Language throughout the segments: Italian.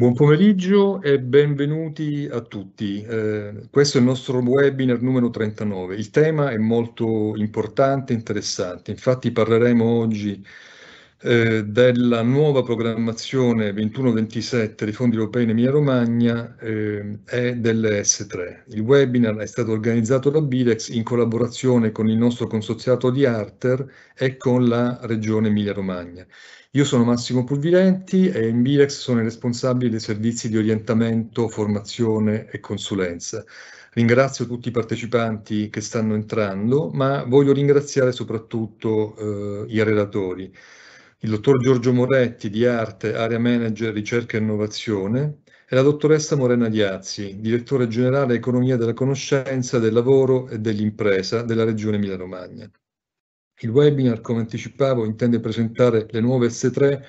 Buon pomeriggio e benvenuti a tutti. Eh, questo è il nostro webinar numero 39. Il tema è molto importante e interessante. Infatti parleremo oggi eh, della nuova programmazione 21-27 dei fondi europei in Emilia-Romagna eh, e delle S3. Il webinar è stato organizzato da Bidex in collaborazione con il nostro consorziato di Arter e con la Regione Emilia-Romagna. Io sono Massimo Pulvirenti e in Birex sono il responsabile dei servizi di orientamento, formazione e consulenza. Ringrazio tutti i partecipanti che stanno entrando, ma voglio ringraziare soprattutto eh, i relatori. Il dottor Giorgio Moretti di Arte, Area Manager Ricerca e Innovazione, e la dottoressa Morena Diazzi, direttore generale Economia della Conoscenza, del Lavoro e dell'Impresa della Regione Emilia-Romagna. Il webinar, come anticipavo, intende presentare le nuove S3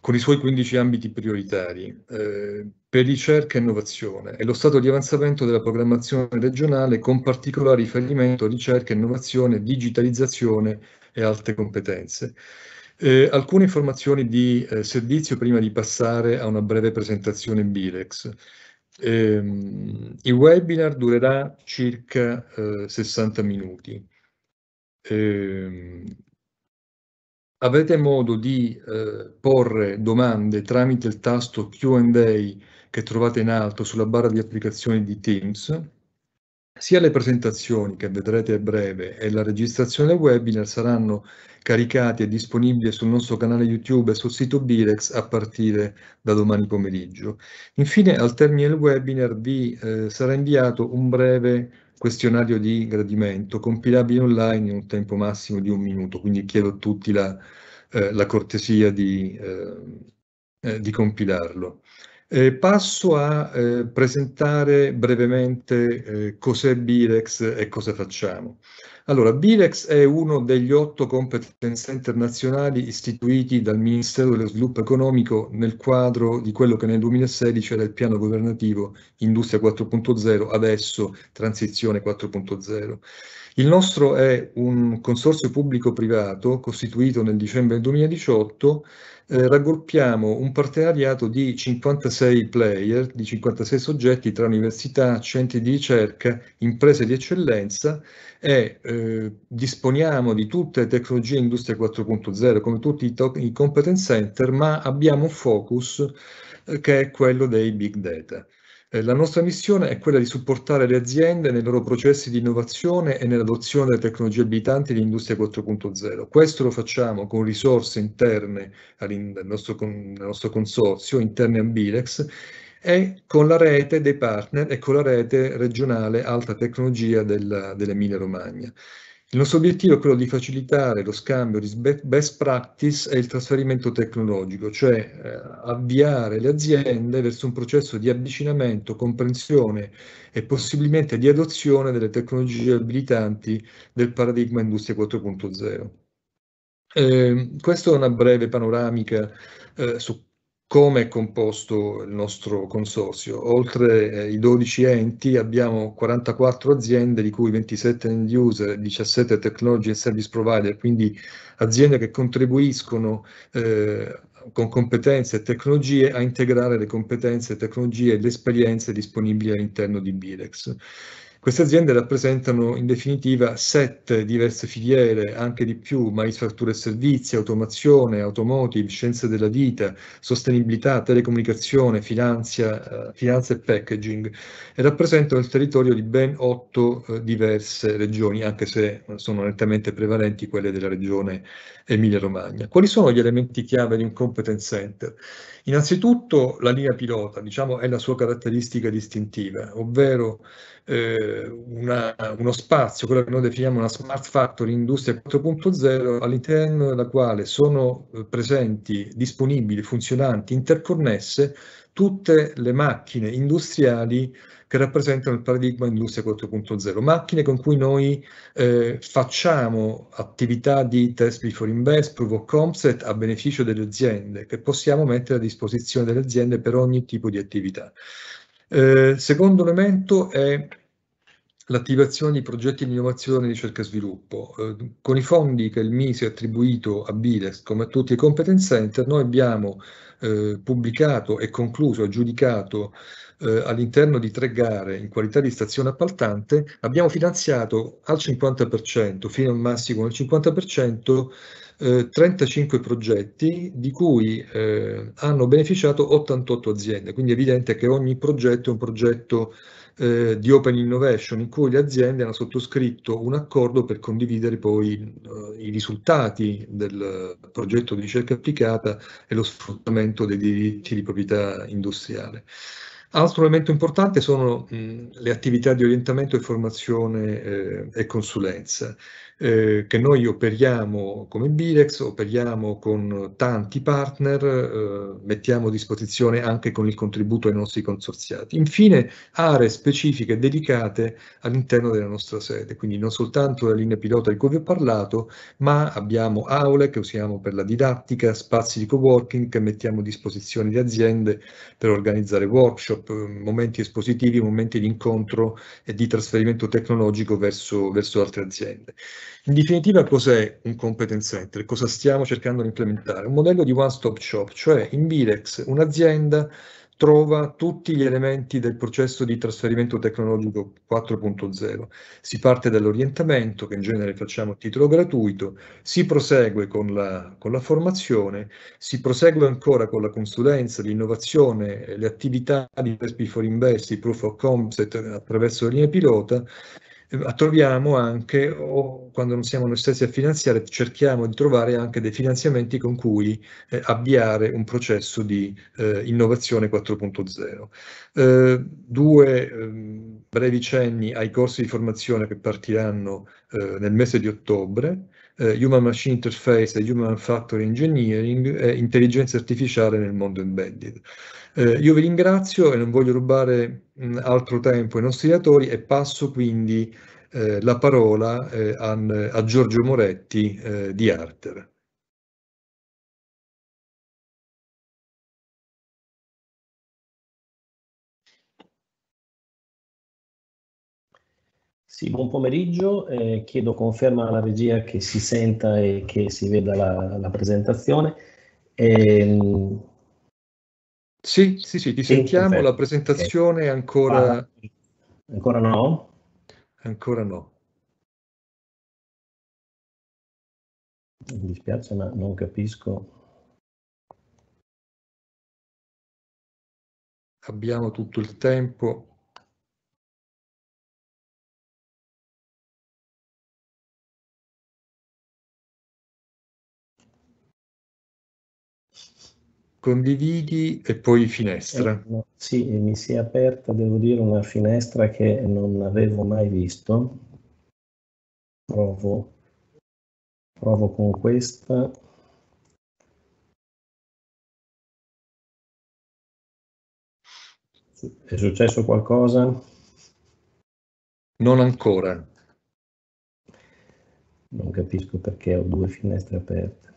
con i suoi 15 ambiti prioritari eh, per ricerca e innovazione e lo stato di avanzamento della programmazione regionale con particolare riferimento a ricerca, innovazione, digitalizzazione e alte competenze. Eh, alcune informazioni di eh, servizio prima di passare a una breve presentazione Bilex. Ehm, il webinar durerà circa 60 eh, minuti eh, avete modo di eh, porre domande tramite il tasto Q&A che trovate in alto sulla barra di applicazioni di Teams, sia le presentazioni che vedrete a breve e la registrazione webinar saranno caricati e disponibili sul nostro canale YouTube e sul sito Birex a partire da domani pomeriggio. Infine, al termine del webinar vi eh, sarà inviato un breve questionario di gradimento compilabile online in un tempo massimo di un minuto, quindi chiedo a tutti la, eh, la cortesia di, eh, eh di compilarlo. Eh, passo a eh, presentare brevemente eh, cos'è Birex e cosa facciamo. Allora, Bilex è uno degli otto competenze internazionali istituiti dal Ministero dello Sviluppo Economico nel quadro di quello che nel 2016 era il piano governativo Industria 4.0, adesso Transizione 4.0. Il nostro è un consorzio pubblico-privato costituito nel dicembre 2018 eh, raggruppiamo un partenariato di 56 player, di 56 soggetti tra università, centri di ricerca, imprese di eccellenza e eh, disponiamo di tutte le tecnologie Industria 4.0 come tutti i, i competence center, ma abbiamo un focus eh, che è quello dei big data. Eh, la nostra missione è quella di supportare le aziende nei loro processi di innovazione e nell'adozione delle tecnologie abitanti di Industria 4.0. Questo lo facciamo con risorse interne al nostro, nostro, consorzio, interne a Bilex, e con la rete dei partner e con la rete regionale alta tecnologia dell'Emilia Romagna. Il nostro obiettivo è quello di facilitare lo scambio di best practice e il trasferimento tecnologico, cioè eh, avviare le aziende verso un processo di avvicinamento, comprensione e possibilmente di adozione delle tecnologie abilitanti del paradigma Industria 4.0. Eh, questa è una breve panoramica eh, su come è composto il nostro consorzio. Oltre eh, i 12 enti abbiamo 44 aziende, di cui 27 end user, 17 technology and service provider, quindi aziende che contribuiscono eh, con competenze e tecnologie a integrare le competenze, tecnologie e le esperienze disponibili all'interno di Birex. Queste aziende rappresentano in definitiva sette diverse filiere, anche di più, manifatture e servizi, automazione, automotive, scienze della vita, sostenibilità, telecomunicazione, finanza, eh, finanza e packaging e rappresentano il territorio di ben otto eh, diverse regioni, anche se eh, sono nettamente prevalenti quelle della regione Emilia-Romagna. Quali sono gli elementi chiave di un competence center? Innanzitutto la linea pilota, diciamo, è la sua caratteristica distintiva, ovvero eh, una, uno spazio, quello che noi definiamo una Smart Factory Industria 4.0, all'interno della quale sono eh, presenti, disponibili, funzionanti, interconnesse tutte le macchine industriali che rappresentano il paradigma Industria 4.0, macchine con cui noi eh, facciamo attività di test before invest, proof of concept a beneficio delle aziende, che possiamo mettere a disposizione delle aziende per ogni tipo di attività. Eh, secondo elemento è l'attivazione di progetti di innovazione, ricerca e sviluppo. Eh, con i fondi che il MISI ha attribuito a Biles, come a tutti i competence center, noi abbiamo eh, pubblicato e concluso, aggiudicato eh, all'interno di tre gare in qualità di stazione appaltante, abbiamo finanziato al 50%, fino al massimo del 50%, 35 eh, progetti di cui eh, hanno beneficiato 88 aziende, quindi è evidente che ogni progetto è un progetto eh, di open innovation in cui le aziende hanno sottoscritto un accordo per condividere poi eh, i risultati del progetto di ricerca applicata e lo sfruttamento dei diritti di proprietà industriale. Altro elemento importante sono mh, le attività di orientamento e formazione eh, e consulenza eh, che noi operiamo come Bilex, operiamo con tanti partner, eh, mettiamo a disposizione anche con il contributo ai nostri consorziati. Infine aree specifiche dedicate all'interno della nostra sede, quindi non soltanto la linea pilota di cui vi ho parlato, ma abbiamo aule che usiamo per la didattica, spazi di co-working che mettiamo a disposizione di aziende per organizzare workshop, eh, momenti espositivi, momenti di incontro e di trasferimento tecnologico verso, verso altre aziende. In definitiva cos'è un competence center? Cosa stiamo cercando di implementare? Un modello di one stop shop, cioè in Birex un'azienda trova tutti gli elementi del processo di trasferimento tecnologico 4.0. Si parte dall'orientamento, che in genere facciamo a titolo gratuito, si prosegue con la, con la formazione, si prosegue ancora con la consulenza, l'innovazione, le attività di Best Before Invest, il Proof of Concept attraverso linee pilota eh, troviamo anche, o quando non siamo noi stessi a finanziare, cerchiamo di trovare anche dei finanziamenti con cui eh, avviare un processo di eh, innovazione 4.0. Eh, due ehm, brevi cenni ai corsi di formazione che partiranno eh, nel mese di ottobre eh, Human Machine Interface e Human Factor Engineering e Intelligenza Artificiale nel mondo embedded. Eh, io vi ringrazio e non voglio rubare mh, altro tempo ai nostri relatori e passo quindi eh, la parola eh, a, a, Giorgio Moretti eh, di Arter. Sì, buon pomeriggio, eh, chiedo conferma alla regia che si senta e che si veda la, la presentazione. Ehm... Sì, sì, sì, ti sentiamo, perfetto. la presentazione è ancora... Ah, ancora no? Ancora no. Mi dispiace ma non capisco. Abbiamo tutto il tempo. condividi e poi finestra. Eh, sì, mi si è aperta, devo dire, una finestra che non avevo mai visto. Provo, provo con questa. È successo qualcosa? Non ancora. Non capisco perché ho due finestre aperte.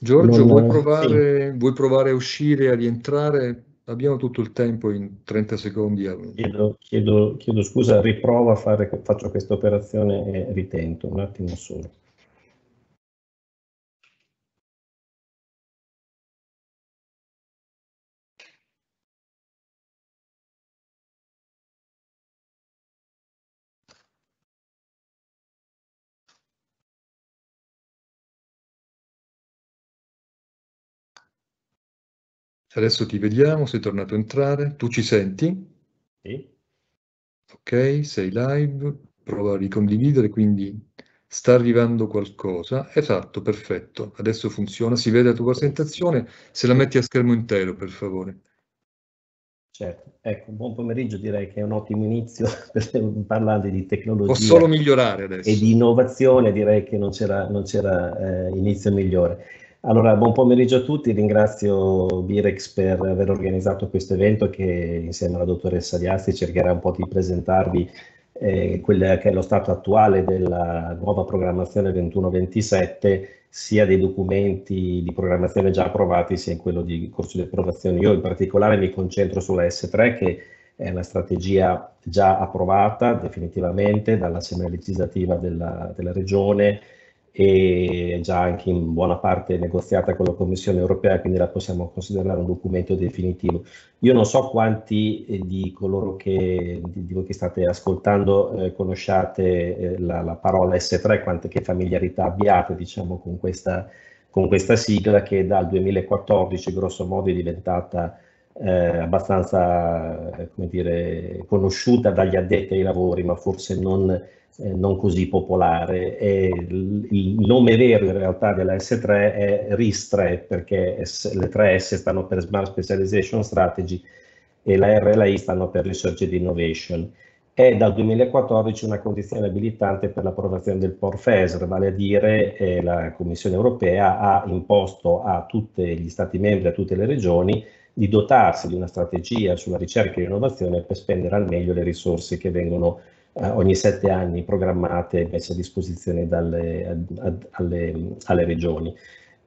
Giorgio, non... vuoi, provare, sì. vuoi, provare, a uscire, a rientrare? Abbiamo tutto il tempo in 30 secondi. Eh. Chiedo, chiedo, chiedo scusa, riprovo a fare, faccio questa operazione e ritento un attimo solo. Adesso ti vediamo, sei tornato a entrare. Tu ci senti? Sì. Ok, sei live, prova a ricondividere, quindi sta arrivando qualcosa. Esatto, perfetto. Adesso funziona, si vede la tua presentazione. Se la metti a schermo intero, per favore. Certo, ecco, buon pomeriggio direi che è un ottimo inizio per parlare di tecnologia. Può solo migliorare adesso. E di innovazione direi che non c'era, eh, inizio migliore. Allora, buon pomeriggio a tutti, ringrazio Birex per aver organizzato questo evento che insieme alla dottoressa Diasti cercherà un po' di presentarvi eh, quello che è lo stato attuale della nuova programmazione 21-27 sia dei documenti di programmazione già approvati sia in quello di corso di approvazione. Io in particolare mi concentro sulla S3 che è una strategia già approvata definitivamente dall'Assemblea legislativa della, della Regione e già anche in buona parte negoziata con la Commissione europea, quindi la possiamo considerare un documento definitivo. Io non so quanti eh, di coloro che, di voi che state ascoltando eh, conosciate eh, la, la, parola S3, quante che familiarità abbiate diciamo, con, questa, con questa sigla che dal 2014 grosso modo è diventata eh, abbastanza dire, conosciuta dagli addetti ai lavori, ma forse non, eh, non così popolare. E il nome vero in realtà della S3 è RIS3, perché S, le tre S stanno per Smart Specialization Strategy e la R e la I stanno per Research and Innovation. È dal 2014 una condizione abilitante per l'approvazione del PORFESR, vale a dire eh, la Commissione europea ha imposto a tutti gli Stati membri, a tutte le regioni, di dotarsi di una strategia sulla ricerca e l'innovazione per spendere al meglio le risorse che vengono eh, ogni sette anni programmate e messe a disposizione dalle, a, a, alle, alle, regioni.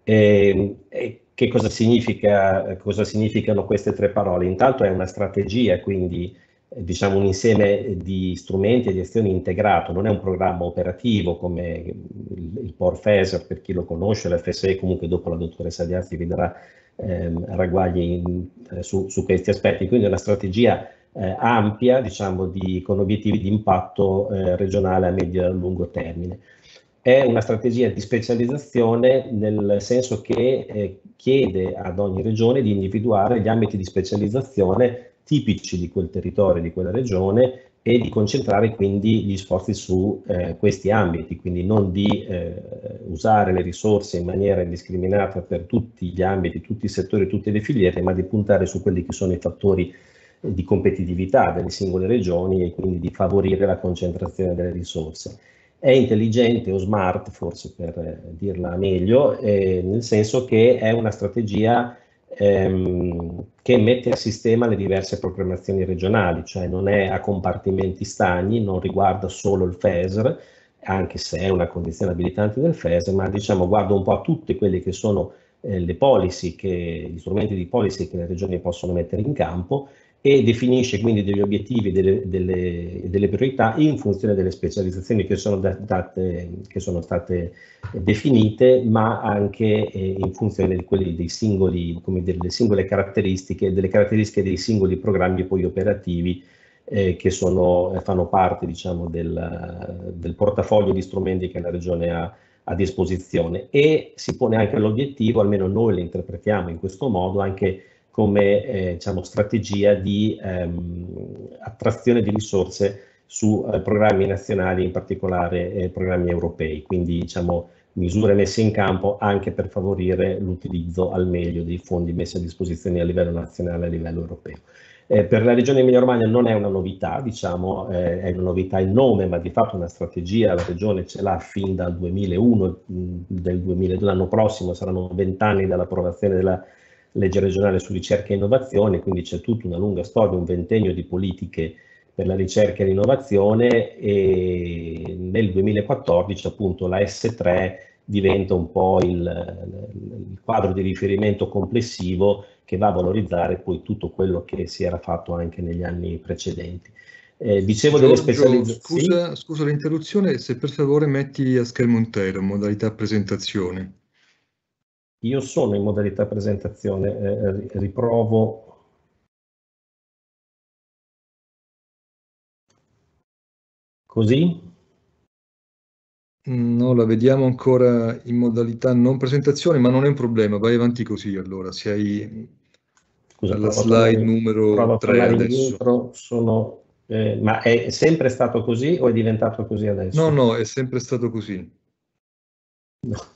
E, ehm, e che cosa, significa, cosa significano queste tre parole? Intanto è una strategia, quindi eh, diciamo un insieme di strumenti e di azioni integrato, non è un programma operativo come il, il POR FESER, per chi lo conosce, l'FSE comunque dopo la dottoressa Diazzi vi darà ehm, ragguagli in, eh, su, su, questi aspetti, quindi una strategia eh, ampia diciamo, di, con obiettivi di impatto eh, regionale a medio e a lungo termine. È una strategia di specializzazione nel senso che eh, chiede ad ogni regione di individuare gli ambiti di specializzazione tipici di quel territorio, di quella regione e di concentrare quindi gli sforzi su eh, questi ambiti, quindi non di eh, usare le risorse in maniera indiscriminata per tutti gli ambiti, tutti i settori, tutte le filiere, ma di puntare su quelli che sono i fattori di competitività delle singole regioni e quindi di favorire la concentrazione delle risorse. È intelligente o smart, forse per eh, dirla meglio, eh, nel senso che è una strategia ehm, che mette a sistema le diverse programmazioni regionali, cioè non è a compartimenti stagni, non riguarda solo il FESR, anche se è una condizione abilitante del FESR, ma diciamo guarda un po' a tutte quelle che sono eh, le policy, che, gli strumenti di policy che le regioni possono mettere in campo e definisce quindi degli obiettivi e delle, delle, delle, priorità in funzione delle specializzazioni che sono, date, che sono state definite, ma anche eh, in funzione singoli, delle singole caratteristiche, delle caratteristiche dei singoli programmi poi operativi eh, che sono, fanno parte diciamo, del, del, portafoglio di strumenti che la Regione ha a disposizione e si pone anche l'obiettivo, almeno noi lo interpretiamo in questo modo, anche come eh, diciamo, strategia di ehm, attrazione di risorse su eh, programmi nazionali, in particolare eh, programmi europei, quindi diciamo, misure messe in campo anche per favorire l'utilizzo al meglio dei fondi messi a disposizione a livello nazionale e a livello europeo. Eh, per la regione Emilia-Romagna non è una novità, diciamo, eh, è una novità il nome, ma di fatto è una strategia la regione ce l'ha fin dal 2001, mh, mm, del 2000, l'anno prossimo saranno vent'anni dall'approvazione della legge regionale su ricerca e innovazione, quindi c'è tutta una lunga storia, un ventennio di politiche per la ricerca e l'innovazione e nel 2014 appunto la S3 diventa un po' il, il, quadro di riferimento complessivo che va a valorizzare poi tutto quello che si era fatto anche negli anni precedenti. Eh, dicevo Giorgio, delle specializzazioni. Scusa, scusa l'interruzione, se per favore metti a schermo intero modalità presentazione. Io sono in modalità presentazione, eh, eh, riprovo Così? No, la vediamo ancora in modalità non presentazione, ma non è un problema, vai avanti così allora, sei Scusa, alla slide a, numero 3 adesso. Sono, eh, ma è sempre stato così o è diventato così adesso? No, no, è sempre stato così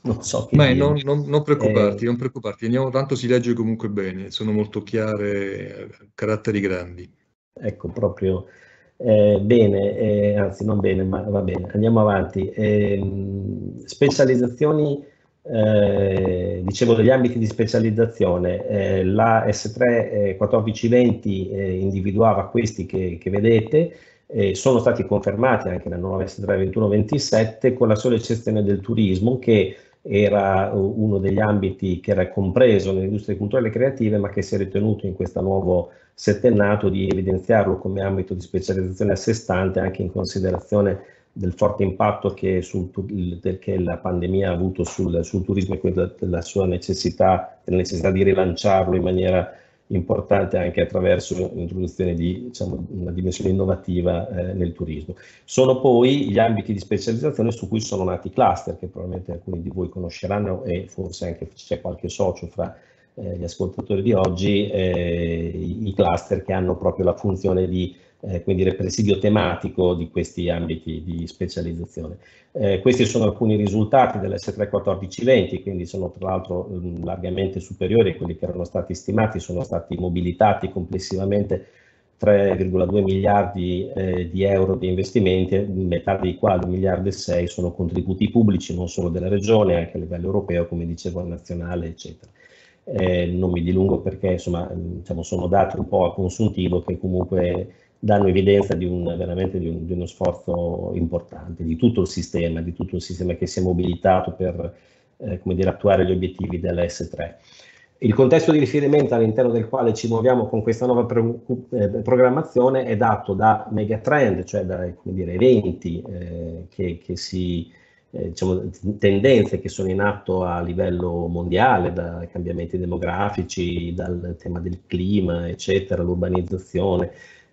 non so Beh, non, non, non, preoccuparti, eh, non preoccuparti, andiamo, tanto si legge comunque bene, sono molto chiare, caratteri grandi. Ecco, proprio eh, bene, eh, anzi non bene, ma va bene, andiamo avanti. Ehm, specializzazioni, eh, dicevo degli ambiti di specializzazione, eh, la S3 1420 eh, individuava questi che, che vedete, eh, sono stati confermati anche nel nuova 23-21-27 con la sola eccezione del turismo che era uno degli ambiti che era compreso nelle industrie culturali e creative, ma che si è ritenuto in questo nuovo settennato di evidenziarlo come ambito di specializzazione a sé stante, anche in considerazione del forte impatto che, sul, che la pandemia ha avuto sul, sul turismo e quindi della sua necessità, della necessità di rilanciarlo in maniera importante anche attraverso l'introduzione di diciamo, una dimensione innovativa eh, nel turismo. Sono poi gli ambiti di specializzazione su cui sono nati i cluster, che probabilmente alcuni di voi conosceranno e forse anche c'è qualche socio fra eh, gli ascoltatori di oggi, eh, i cluster che hanno proprio la funzione di eh, quindi del presidio tematico di questi ambiti di specializzazione. Eh, questi sono alcuni risultati dell'S3 1420, quindi sono tra l'altro mm, largamente superiori a quelli che erano stati stimati, sono stati mobilitati complessivamente 3,2 miliardi eh, di euro di investimenti, metà dei quali 1 miliardo e 6 sono contributi pubblici, non solo della regione, anche a livello europeo, come dicevo, nazionale, eccetera. Eh, non mi dilungo perché insomma, mm, diciamo, sono dati un po' a consuntivo che comunque danno evidenza di un, veramente di, un, di, uno sforzo importante di tutto il sistema, di tutto il sistema che si è mobilitato per eh, dire, attuare gli obiettivi dell'S3. Il contesto di riferimento all'interno del quale ci muoviamo con questa nuova pro, eh, programmazione è dato da megatrend, cioè da dire, eventi eh, che, che si, eh, diciamo, tendenze che sono in atto a livello mondiale, dai cambiamenti demografici, dal tema del clima, eccetera, l'urbanizzazione,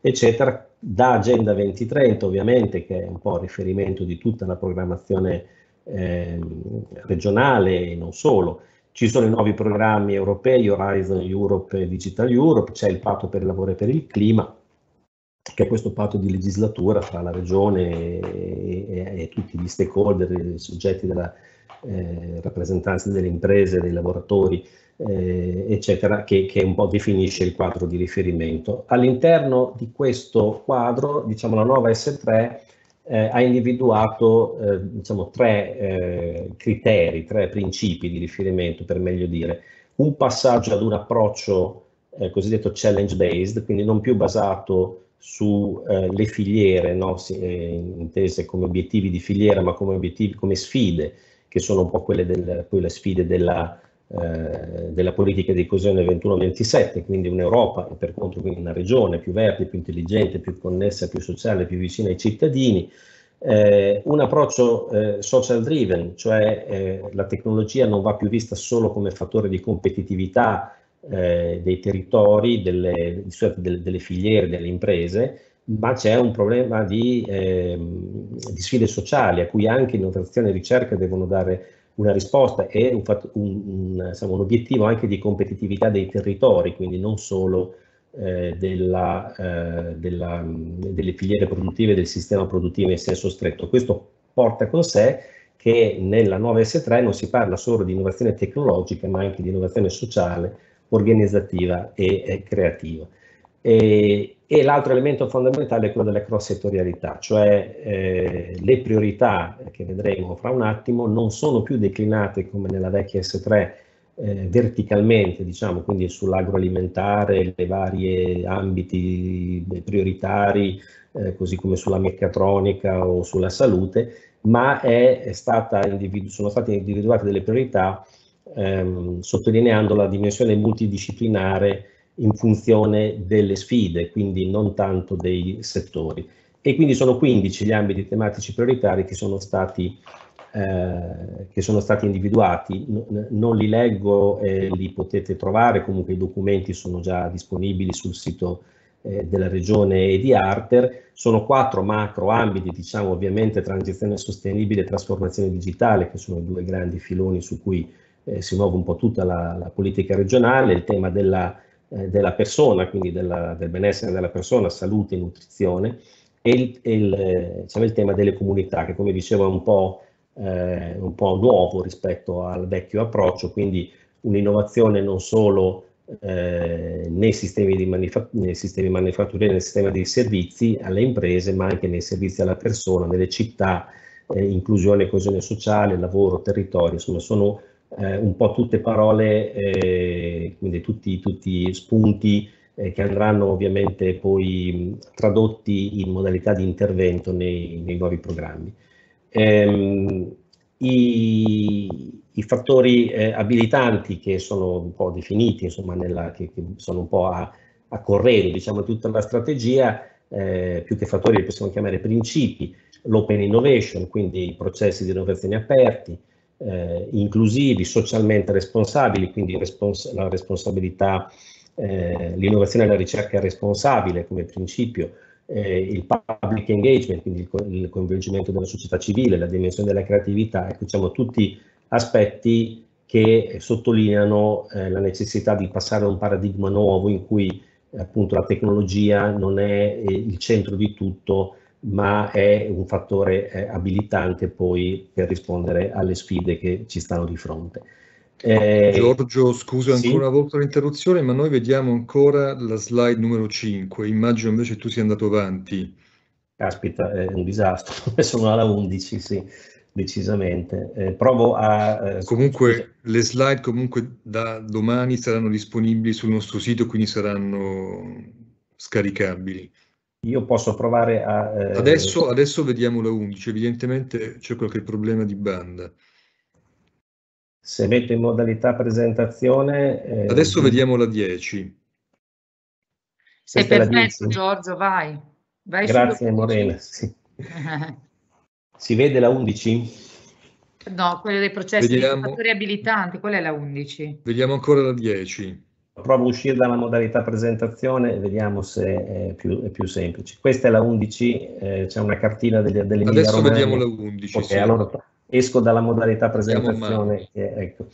eccetera, da Agenda 2030 ovviamente, che è un po' il riferimento di tutta la programmazione eh, regionale e non solo. Ci sono i nuovi programmi europei, Horizon Europe e Digital Europe, c'è il patto per il lavoro e per il clima, che è questo patto di legislatura tra la regione e, e, e tutti gli stakeholder, i soggetti della eh, rappresentanza delle imprese, dei lavoratori, eh, eccetera, che, che, un po' definisce il quadro di riferimento. All'interno di questo quadro, diciamo, la nuova S3 eh, ha individuato eh, diciamo, tre eh, criteri, tre principi di riferimento, per meglio dire. Un passaggio ad un approccio eh, cosiddetto challenge based, quindi non più basato sulle eh, filiere, no? si, intese come obiettivi di filiera, ma come, obiettivi, come sfide, che sono un po' quelle, del, quelle sfide della, eh, della politica di coesione 21-27, quindi un'Europa e per contro quindi una regione più verde, più intelligente, più connessa, più sociale, più vicina ai cittadini, eh, un approccio eh, social driven, cioè eh, la tecnologia non va più vista solo come fattore di competitività eh, dei territori, delle, delle, delle filiere, delle imprese, ma c'è un problema di, eh, di, sfide sociali a cui anche innovazione e ricerca devono dare una risposta e un, un, un, insomma, un, obiettivo anche di competitività dei territori, quindi non solo eh, della, eh, della, delle filiere produttive del sistema produttivo in senso stretto. Questo porta con sé che nella nuova S3 non si parla solo di innovazione tecnologica, ma anche di innovazione sociale, organizzativa e, e creativa. E, e l'altro elemento fondamentale è quello della cross-settorialità, cioè eh, le priorità che vedremo fra un attimo non sono più declinate come nella vecchia S3 eh, verticalmente, diciamo, quindi sull'agroalimentare, le varie ambiti prioritari, eh, così come sulla meccatronica o sulla salute, ma è, è individu- sono state individuate delle priorità ehm, sottolineando la dimensione multidisciplinare in funzione delle sfide, quindi non tanto dei settori. E quindi sono 15 gli ambiti tematici prioritari che sono stati, eh, che sono stati individuati. non li leggo, eh, li potete trovare, comunque i documenti sono già disponibili sul sito eh, della regione e di Arter. Sono quattro macro ambiti, diciamo ovviamente transizione sostenibile e trasformazione digitale, che sono i due grandi filoni su cui eh, si muove un po' tutta la, la politica regionale, il tema della eh, della persona, quindi della, del benessere della persona, salute e nutrizione, e il, il, diciamo, il tema delle comunità, che come dicevo è un po', eh, un po' nuovo rispetto al vecchio approccio, quindi un'innovazione non solo eh, nei, sistemi manifa- nei sistemi manifatturieri, nel sistema dei servizi alle imprese, ma anche nei servizi alla persona, nelle città, eh, inclusione e coesione sociale, lavoro, territorio, insomma sono eh, un po' tutte parole, eh, quindi tutti, tutti spunti eh, che andranno ovviamente poi tradotti in modalità di intervento nei, nei nuovi programmi. Ehm, i, i, fattori eh, abilitanti che sono un po' definiti, insomma, nella, che, che, sono un po' a, a corredo, diciamo, tutta la strategia, eh, più che fattori li possiamo chiamare principi, l'open innovation, quindi i processi di innovazione aperti, eh, inclusivi, socialmente responsabili, quindi respons- la responsabilità, eh, l'innovazione e la ricerca responsabile come principio, eh, il public engagement, quindi il, co- il, coinvolgimento della società civile, la dimensione della creatività, ecco, diciamo tutti aspetti che sottolineano eh, la necessità di passare a un paradigma nuovo in cui appunto la tecnologia non è eh, il centro di tutto, ma è un fattore eh, abilitante poi per rispondere alle sfide che ci stanno di fronte. Eh, Giorgio, scusa ancora una volta l'interruzione, ma noi vediamo ancora la slide numero 5, immagino invece tu sia andato avanti. Caspita, è un disastro, sono alla 11, sì, decisamente. Eh, provo a... Eh, comunque scusa. le slide comunque da domani saranno disponibili sul nostro sito, quindi saranno scaricabili io posso provare a... Eh... Adesso, adesso, vediamo la 11, evidentemente c'è qualche problema di banda. Se metto in modalità presentazione... Eh... Adesso vediamo la 10. Sei perfetto 10. Giorgio, vai. vai Grazie Morena. Sì. si vede la 11? No, quella dei processi vediamo... di abilitanti, qual è la 11. Vediamo ancora la 10 provo a uscire dalla modalità presentazione e vediamo se è più, è più semplice. Questa è la 11, eh, c'è una cartina degli, delle Adesso vediamo la 11. Ok, sì. allora esco dalla modalità presentazione. Che, ecco.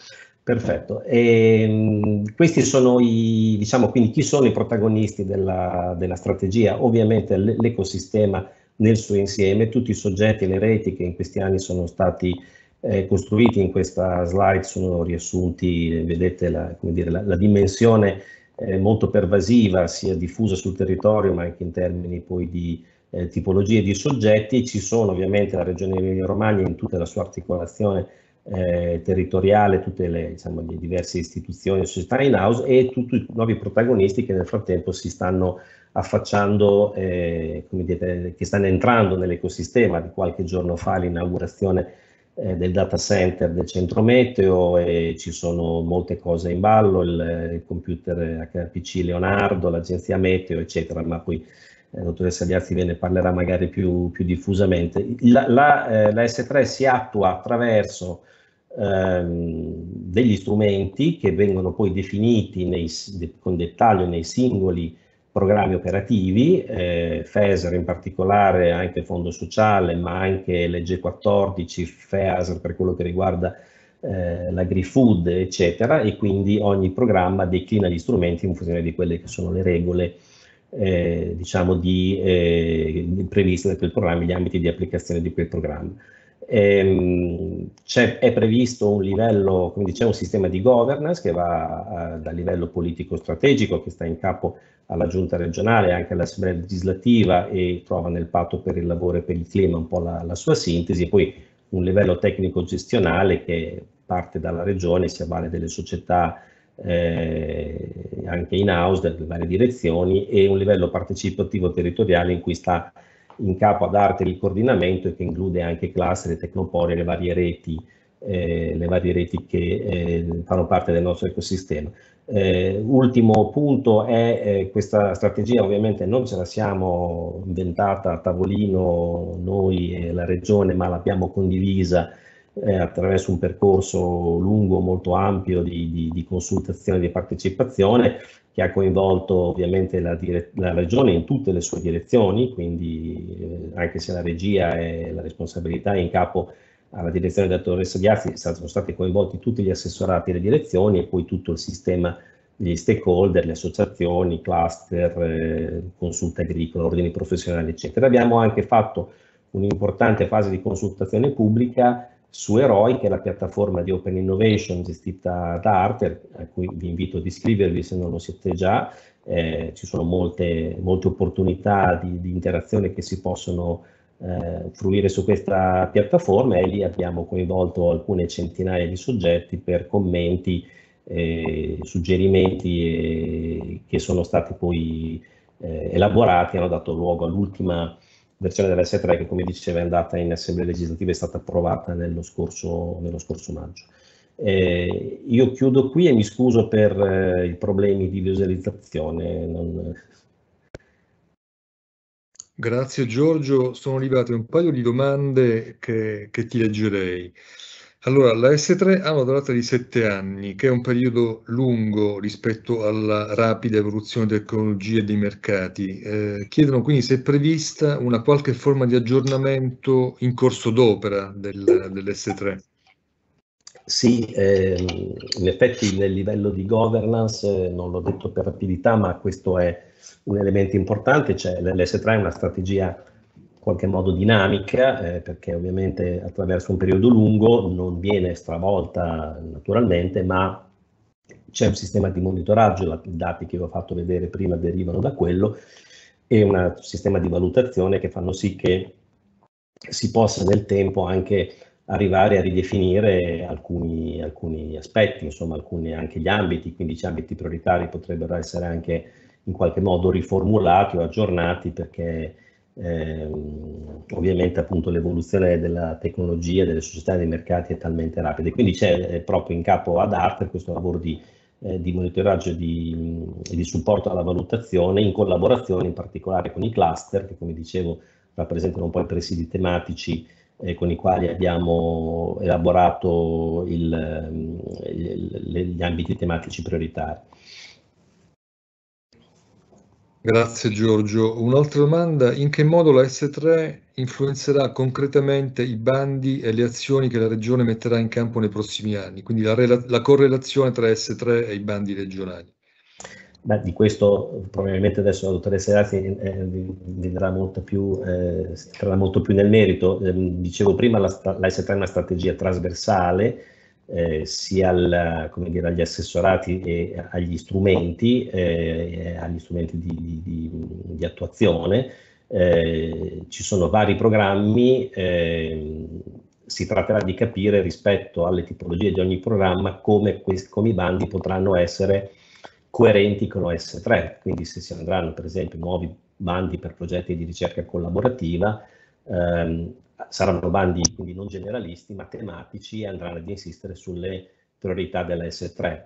Perfetto, e, ehm, questi sono i, diciamo, quindi chi sono i protagonisti della, della strategia? Ovviamente l'ecosistema nel suo insieme, tutti i soggetti e le reti che in questi anni sono stati eh, costruiti in questa slide sono riassunti, vedete la, dire, la, la dimensione eh, molto pervasiva, sia diffusa sul territorio ma anche in termini poi di eh, tipologie di soggetti, ci sono ovviamente la regione Emilia Romagna in tutta la sua articolazione eh, territoriale, tutte le, diciamo, le diverse istituzioni e società in house e tutti i nuovi protagonisti che nel frattempo si stanno affacciando, eh, come dire, che stanno entrando nell'ecosistema. Di qualche giorno fa l'inaugurazione eh, del data center del centro meteo e ci sono molte cose in ballo, il, eh, il computer HPC Leonardo, l'agenzia meteo, eccetera, ma poi eh, la dottoressa Diazzi ve ne parlerà magari più, più diffusamente. La, la, eh, la, S3 si attua attraverso ehm, degli strumenti che vengono poi definiti nei, con dettaglio nei singoli programmi operativi, eh, FESR in particolare, anche Fondo Sociale, ma anche legge 14, FEASR per quello che riguarda eh, l'agri-food, eccetera, e quindi ogni programma declina gli strumenti in funzione di quelle che sono le regole eh, diciamo di, eh, previste da quel programma, gli ambiti di applicazione di quel programma. Ehm, è previsto un livello, come dicevo, un sistema di governance che va eh, dal livello politico-strategico che sta in capo alla giunta regionale, anche all'assemblea legislativa e trova nel patto per il lavoro e per il clima un po' la, la sua sintesi, poi un livello tecnico-gestionale che parte dalla regione, si avvale delle società eh, anche in house, delle varie direzioni, e un livello partecipativo territoriale in cui sta in capo ad arte di coordinamento e che include anche cluster, tecnopori le varie reti, eh, le varie reti che eh, fanno parte del nostro ecosistema. Eh, ultimo punto è eh, questa strategia, ovviamente non ce la siamo inventata a tavolino noi e la regione, ma l'abbiamo condivisa eh, attraverso un percorso lungo, molto ampio di, di, di consultazione e di partecipazione che ha coinvolto ovviamente la, la, regione in tutte le sue direzioni, quindi eh, anche se la regia e la responsabilità in capo alla direzione della dottoressa Biazzi, sono stati coinvolti tutti gli assessorati e le direzioni e poi tutto il sistema degli stakeholder, le associazioni, cluster, eh, consulta agricola, ordini professionali, eccetera. Abbiamo anche fatto un'importante fase di consultazione pubblica su Eroi, che è la piattaforma di Open Innovation gestita da Arter, a cui vi invito ad iscrivervi se non lo siete già, eh, ci sono molte, molte opportunità di, di, interazione che si possono eh, fruire su questa piattaforma e lì abbiamo coinvolto alcune centinaia di soggetti per commenti, eh, suggerimenti eh, che sono stati poi eh, elaborati, hanno dato luogo all'ultima versione dell'S3 che come dicevo è andata in assemblea legislativa è stata approvata nello scorso, nello scorso maggio. Eh, io chiudo qui e mi scuso per eh, i problemi di visualizzazione. Non... Grazie Giorgio, sono arrivate un paio di domande che, che ti leggerei. Allora, la S3 ha una durata di 7 anni, che è un periodo lungo rispetto alla rapida evoluzione delle tecnologie e dei mercati. Eh, chiedono quindi se è prevista una qualche forma di aggiornamento in corso d'opera del, dell'S3. Sì, eh, in effetti nel livello di governance, eh, non l'ho detto per rapidità, ma questo è un elemento importante, cioè l'S3 è una strategia qualche modo dinamica, eh, perché ovviamente attraverso un periodo lungo non viene stravolta naturalmente, ma c'è un sistema di monitoraggio, i dati che vi ho fatto vedere prima derivano da quello, e un sistema di valutazione che fanno sì che si possa nel tempo anche arrivare a ridefinire alcuni, alcuni aspetti, insomma alcuni anche gli ambiti, quindi gli ambiti prioritari potrebbero essere anche in qualche modo riformulati o aggiornati perché ehm, ovviamente appunto l'evoluzione della tecnologia, delle società e dei mercati è talmente rapida. E quindi c'è eh, proprio in capo ad Arter questo lavoro di, eh, di monitoraggio e di, di, supporto alla valutazione in collaborazione in particolare con i cluster che come dicevo rappresentano un po' i presidi tematici eh, con i quali abbiamo elaborato il, ehm, il, gli ambiti tematici prioritari. Grazie Giorgio. Un'altra domanda, in che modo la S3 influenzerà concretamente i bandi e le azioni che la Regione metterà in campo nei prossimi anni? Quindi la, la correlazione tra S3 e i bandi regionali. Beh, di questo probabilmente adesso la dottoressa Razzi eh, vedrà molto più, eh, molto più nel merito. Eh, dicevo prima, la, la S3 è una strategia trasversale eh, sia al, dire, agli assessorati e agli strumenti, eh, agli strumenti di, di, di attuazione. Eh, ci sono vari programmi, ehm, si tratterà di capire rispetto alle tipologie di ogni programma come, questi, come i bandi potranno essere coerenti con OS3, quindi se si andranno per esempio nuovi bandi per progetti di ricerca collaborativa, ehm, saranno bandi quindi non generalisti ma tematici e andranno ad insistere sulle priorità dell'S3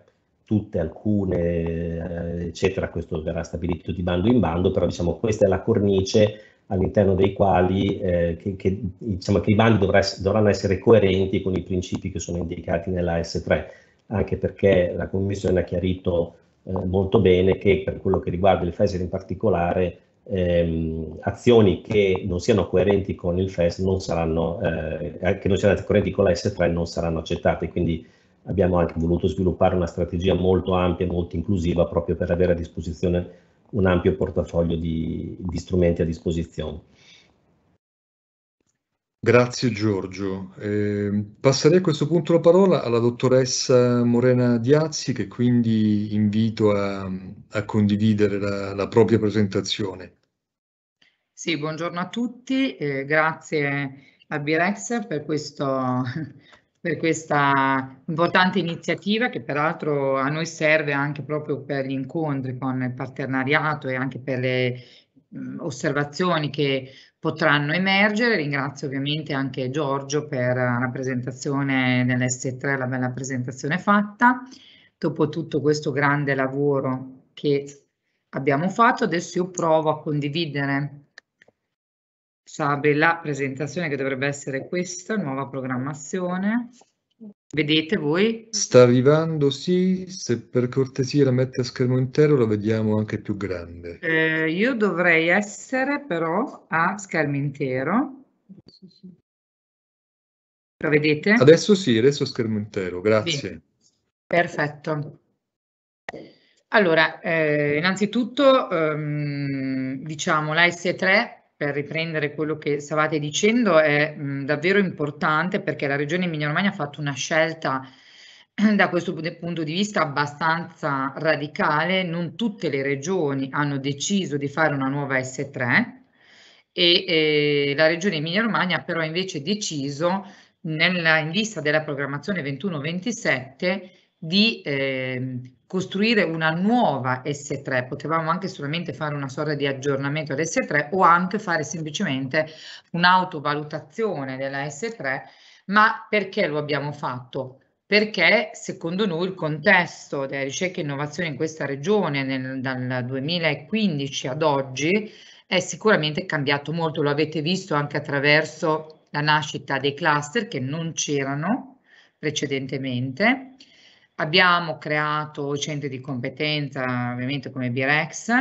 tutte, alcune, eh, eccetera, questo verrà stabilito di bando in bando, però diciamo questa è la cornice all'interno dei quali eh, che, che, diciamo, che i bandi dovrà, dovranno essere coerenti con i principi che sono indicati nella S3, anche perché la Commissione ha chiarito eh, molto bene che per quello che riguarda il FESER in particolare ehm, azioni che non siano coerenti con il FES, non saranno, eh, che non siano coerenti con la S3 non saranno accettate. Quindi abbiamo anche voluto sviluppare una strategia molto ampia e molto inclusiva proprio per avere a disposizione un ampio portafoglio di, di strumenti a disposizione. Grazie Giorgio. Eh, passerei a questo punto la parola alla dottoressa Morena Diazzi che quindi invito a, a condividere la, la, propria presentazione. Sì, buongiorno a tutti, eh, grazie a Birex per, questo, per questa importante iniziativa che peraltro a noi serve anche proprio per gli incontri con il partenariato e anche per le mm, osservazioni che potranno emergere. Ringrazio ovviamente anche Giorgio per la presentazione nells 3 la bella presentazione fatta. Dopo tutto questo grande lavoro che abbiamo fatto, adesso io provo a condividere Sabe la presentazione che dovrebbe essere questa, nuova programmazione. Vedete voi? Sta arrivando, sì. Se per cortesia la mette a schermo intero la vediamo anche più grande. Eh, io dovrei essere però a schermo intero. La vedete? Adesso sì, adesso schermo intero, grazie. Bene. Perfetto. Allora, eh, innanzitutto ehm, diciamo la S3 per riprendere quello che stavate dicendo, è mh, davvero importante perché la Regione Emilia-Romagna ha fatto una scelta da questo punto di vista abbastanza radicale, non tutte le regioni hanno deciso di fare una nuova S3 e eh, la regione Emilia-Romagna però invece deciso nella, in vista della programmazione 21-27 di eh, costruire una nuova S3, potevamo anche solamente fare una sorta di aggiornamento all'S3 o anche fare semplicemente un'autovalutazione della S3, ma perché lo abbiamo fatto? Perché secondo noi il contesto della ricerca e innovazione in questa regione nel, dal 2015 ad oggi è sicuramente cambiato molto, lo avete visto anche attraverso la nascita dei cluster che non c'erano precedentemente, Abbiamo creato centri di competenza, ovviamente come BREX,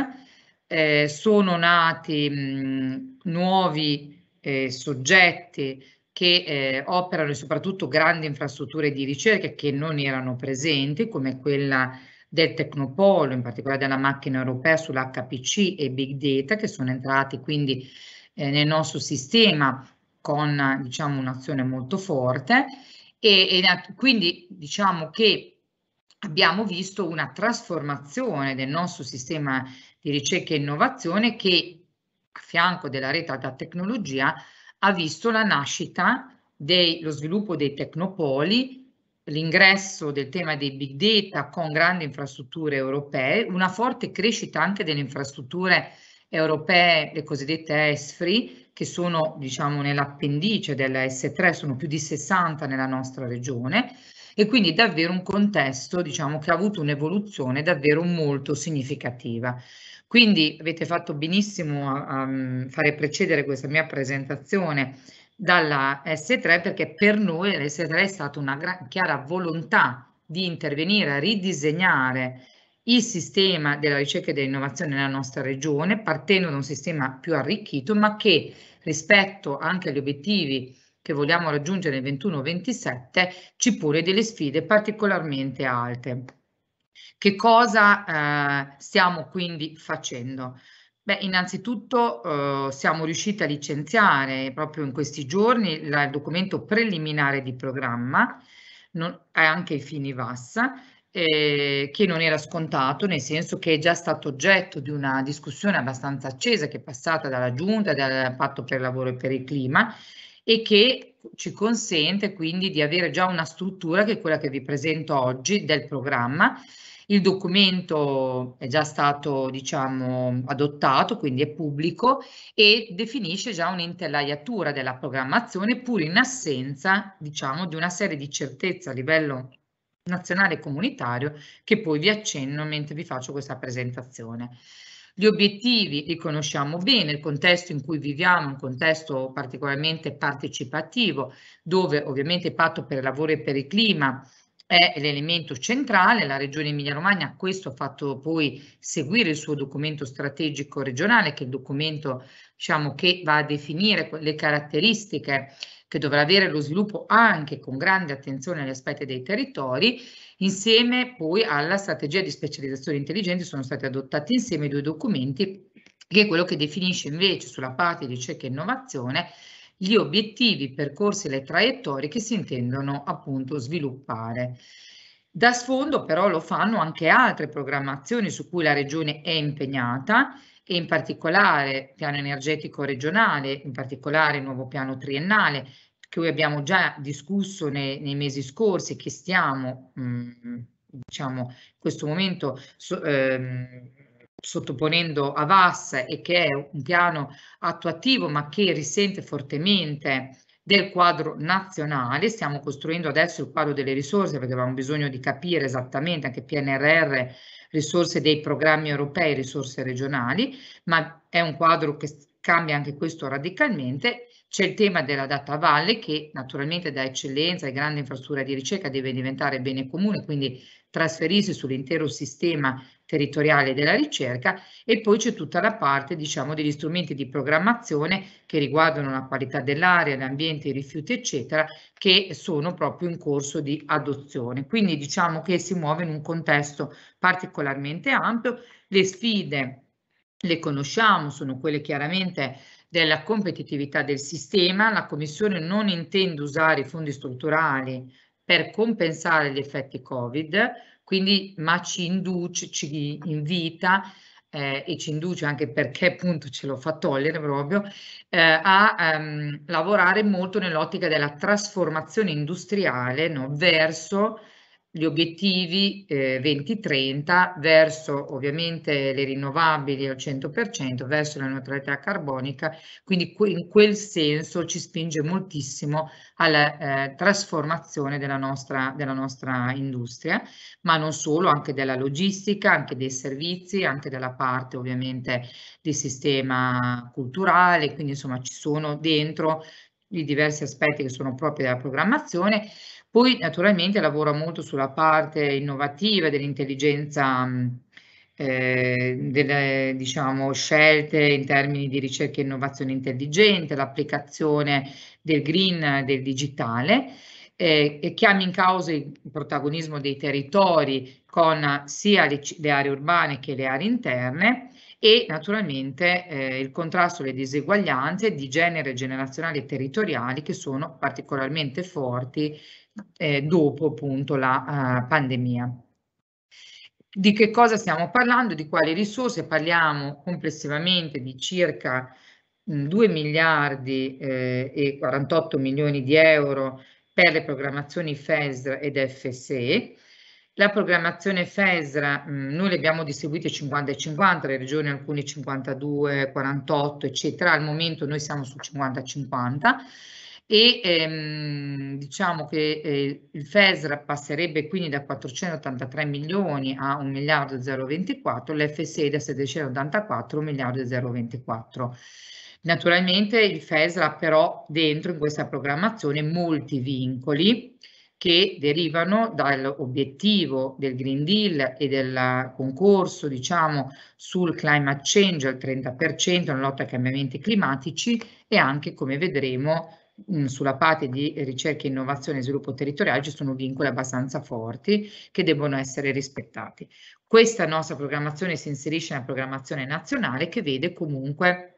eh, sono nati mh, nuovi eh, soggetti che eh, operano soprattutto grandi infrastrutture di ricerca che non erano presenti, come quella del Tecnopolo, in particolare della macchina europea sull'HPC e Big Data, che sono entrati quindi eh, nel nostro sistema con diciamo, un'azione molto forte. E, e quindi diciamo che abbiamo visto una trasformazione del nostro sistema di ricerca e innovazione che a fianco della rete alta tecnologia ha visto la nascita dello sviluppo dei tecnopoli, l'ingresso del tema dei big data con grandi infrastrutture europee, una forte crescita anche delle infrastrutture europee, le cosiddette ESFRI, che sono diciamo nell'appendice della S3, sono più di 60 nella nostra regione, e quindi davvero un contesto diciamo, che ha avuto un'evoluzione davvero molto significativa. Quindi avete fatto benissimo a, a mm, fare precedere questa mia presentazione dalla S3 perché per noi l'S3 è stata una gran, chiara volontà di intervenire a ridisegnare il sistema della ricerca e dell'innovazione nella nostra regione partendo da un sistema più arricchito ma che rispetto anche agli obiettivi che vogliamo raggiungere nel 21-27, ci pone delle sfide particolarmente alte. Che cosa eh, stiamo quindi facendo? Beh, innanzitutto eh, siamo riusciti a licenziare proprio in questi giorni la, il documento preliminare di programma, non, anche i fini VAS, eh, che non era scontato, nel senso che è già stato oggetto di una discussione abbastanza accesa che è passata dalla Giunta, dal Patto per il Lavoro e per il Clima e che ci consente quindi di avere già una struttura che è quella che vi presento oggi del programma. Il documento è già stato diciamo, adottato, quindi è pubblico e definisce già un'intelaiatura della programmazione pur in assenza diciamo, di una serie di certezze a livello nazionale e comunitario che poi vi accenno mentre vi faccio questa presentazione. Gli obiettivi li conosciamo bene, il contesto in cui viviamo è un contesto particolarmente partecipativo, dove ovviamente il patto per il lavoro e per il clima è l'elemento centrale, la regione Emilia-Romagna questo ha fatto poi seguire il suo documento strategico regionale, che è il documento diciamo, che va a definire le caratteristiche che dovrà avere lo sviluppo anche con grande attenzione agli aspetti dei territori, insieme poi alla strategia di specializzazione intelligente sono stati adottati insieme due documenti che è quello che definisce invece sulla parte di ricerca e innovazione gli obiettivi, i percorsi e le traiettorie che si intendono appunto sviluppare. Da sfondo però lo fanno anche altre programmazioni su cui la Regione è impegnata e in particolare piano energetico regionale, in particolare il nuovo piano triennale che noi abbiamo già discusso nei, nei mesi scorsi che stiamo mh, mm, diciamo in questo momento so, ehm, sottoponendo a VAS e che è un piano attuativo ma che risente fortemente del quadro nazionale, stiamo costruendo adesso il quadro delle risorse perché abbiamo bisogno di capire esattamente anche PNRR risorse dei programmi europei, risorse regionali, ma è un quadro che cambia anche questo radicalmente. C'è il tema della data valle che naturalmente da eccellenza e grande infrastruttura di ricerca deve diventare bene comune, quindi trasferirsi sull'intero sistema territoriale della ricerca e poi c'è tutta la parte diciamo, degli strumenti di programmazione che riguardano la qualità dell'aria, l'ambiente, i rifiuti eccetera che sono proprio in corso di adozione. Quindi diciamo che si muove in un contesto particolarmente ampio, le sfide le conosciamo, sono quelle chiaramente della competitività del sistema, la Commissione non intende usare i fondi strutturali per compensare gli effetti Covid, quindi, ma ci induce, ci invita eh, e ci induce anche perché appunto ce lo fa togliere proprio eh, a ehm, lavorare molto nell'ottica della trasformazione industriale no? verso gli obiettivi eh, 2030 verso ovviamente le rinnovabili al 100%, verso la neutralità carbonica, quindi in quel senso ci spinge moltissimo alla eh, trasformazione della nostra, della nostra industria, ma non solo, anche della logistica, anche dei servizi, anche della parte ovviamente del sistema culturale, quindi insomma ci sono dentro i diversi aspetti che sono propri della programmazione poi naturalmente lavora molto sulla parte innovativa dell'intelligenza, mm, eh, delle diciamo, scelte in termini di ricerca e innovazione intelligente, l'applicazione del green, del digitale, eh, e chiama in causa il protagonismo dei territori con sia le, le aree urbane che le aree interne e naturalmente eh, il contrasto alle diseguaglianze di genere, generazionali e territoriali che sono particolarmente forti eh, dopo appunto la uh, pandemia. Di che cosa stiamo parlando? Di quali risorse? Parliamo complessivamente di circa 2 mm, miliardi eh, e 48 milioni di euro per le programmazioni FESR ed FSE. La programmazione FESR, mh, mm, noi le abbiamo distribuite 50 e 50, le regioni alcune 52, 48, eccetera. Al momento noi siamo su 50 e 50 e ehm, diciamo che eh, il FESR passerebbe quindi da 483 milioni a 1 miliardo 024, l'FSE da 784 a 1 miliardo 024. Naturalmente il FESR ha però dentro in questa programmazione molti vincoli che derivano dall'obiettivo del Green Deal e del concorso diciamo, sul climate change al 30% nella lotta ai cambiamenti climatici e anche come vedremo sulla parte di ricerca, innovazione e sviluppo territoriale ci sono vincoli abbastanza forti che devono essere rispettati. Questa nostra programmazione si inserisce nella programmazione nazionale che vede comunque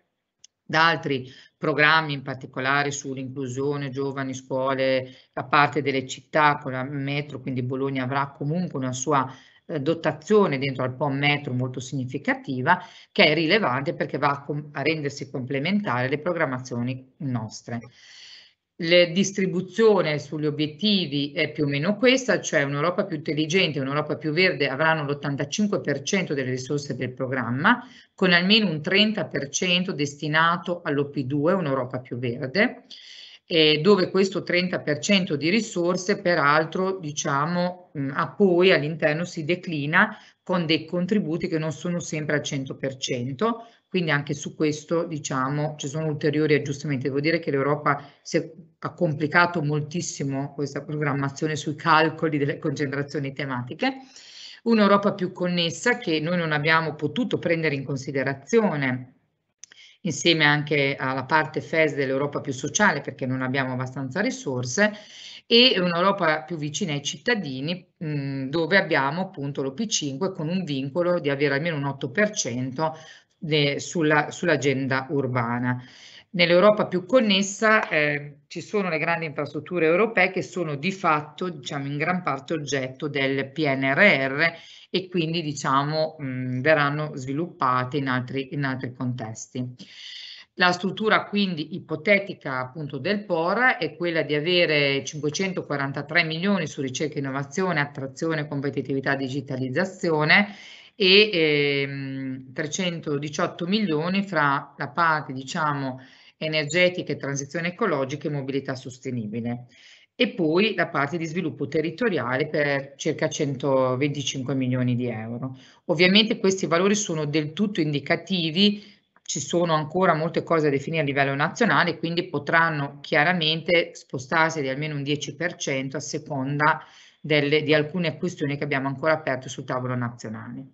da altri programmi, in particolare sull'inclusione, giovani, scuole, la parte delle città con la metro, quindi Bologna avrà comunque una sua eh, dotazione dentro al POM metro molto significativa che è rilevante perché va a, com- a rendersi complementare le programmazioni nostre. La distribuzione sugli obiettivi è più o meno questa, cioè un'Europa più intelligente e un'Europa più verde avranno l'85% delle risorse del programma, con almeno un 30% destinato all'OP2, un'Europa più verde, eh, dove questo 30% di risorse peraltro diciamo, mh, poi all'interno si declina con dei contributi che non sono sempre al 100%, quindi anche su questo diciamo, ci sono ulteriori aggiustamenti. Devo dire che l'Europa ha complicato moltissimo questa programmazione sui calcoli delle concentrazioni tematiche. Un'Europa più connessa che noi non abbiamo potuto prendere in considerazione insieme anche alla parte FES dell'Europa più sociale perché non abbiamo abbastanza risorse e un'Europa più vicina ai cittadini dove abbiamo appunto l'OP5 con un vincolo di avere almeno un 8% le, sulla, sull'agenda urbana. Nell'Europa più connessa eh, ci sono le grandi infrastrutture europee che sono di fatto, diciamo, in gran parte oggetto del PNRR e quindi, diciamo, mh, mm, verranno sviluppate in altri, in altri contesti. La struttura quindi ipotetica appunto del POR è quella di avere 543 milioni su ricerca innovazione, attrazione, competitività, digitalizzazione e ehm, 318 milioni fra la parte diciamo, energetica e transizione ecologica e mobilità sostenibile e poi la parte di sviluppo territoriale per circa 125 milioni di euro. Ovviamente questi valori sono del tutto indicativi, ci sono ancora molte cose da definire a livello nazionale, quindi potranno chiaramente spostarsi di almeno un 10% a seconda delle, di alcune questioni che abbiamo ancora aperte sul tavolo nazionale.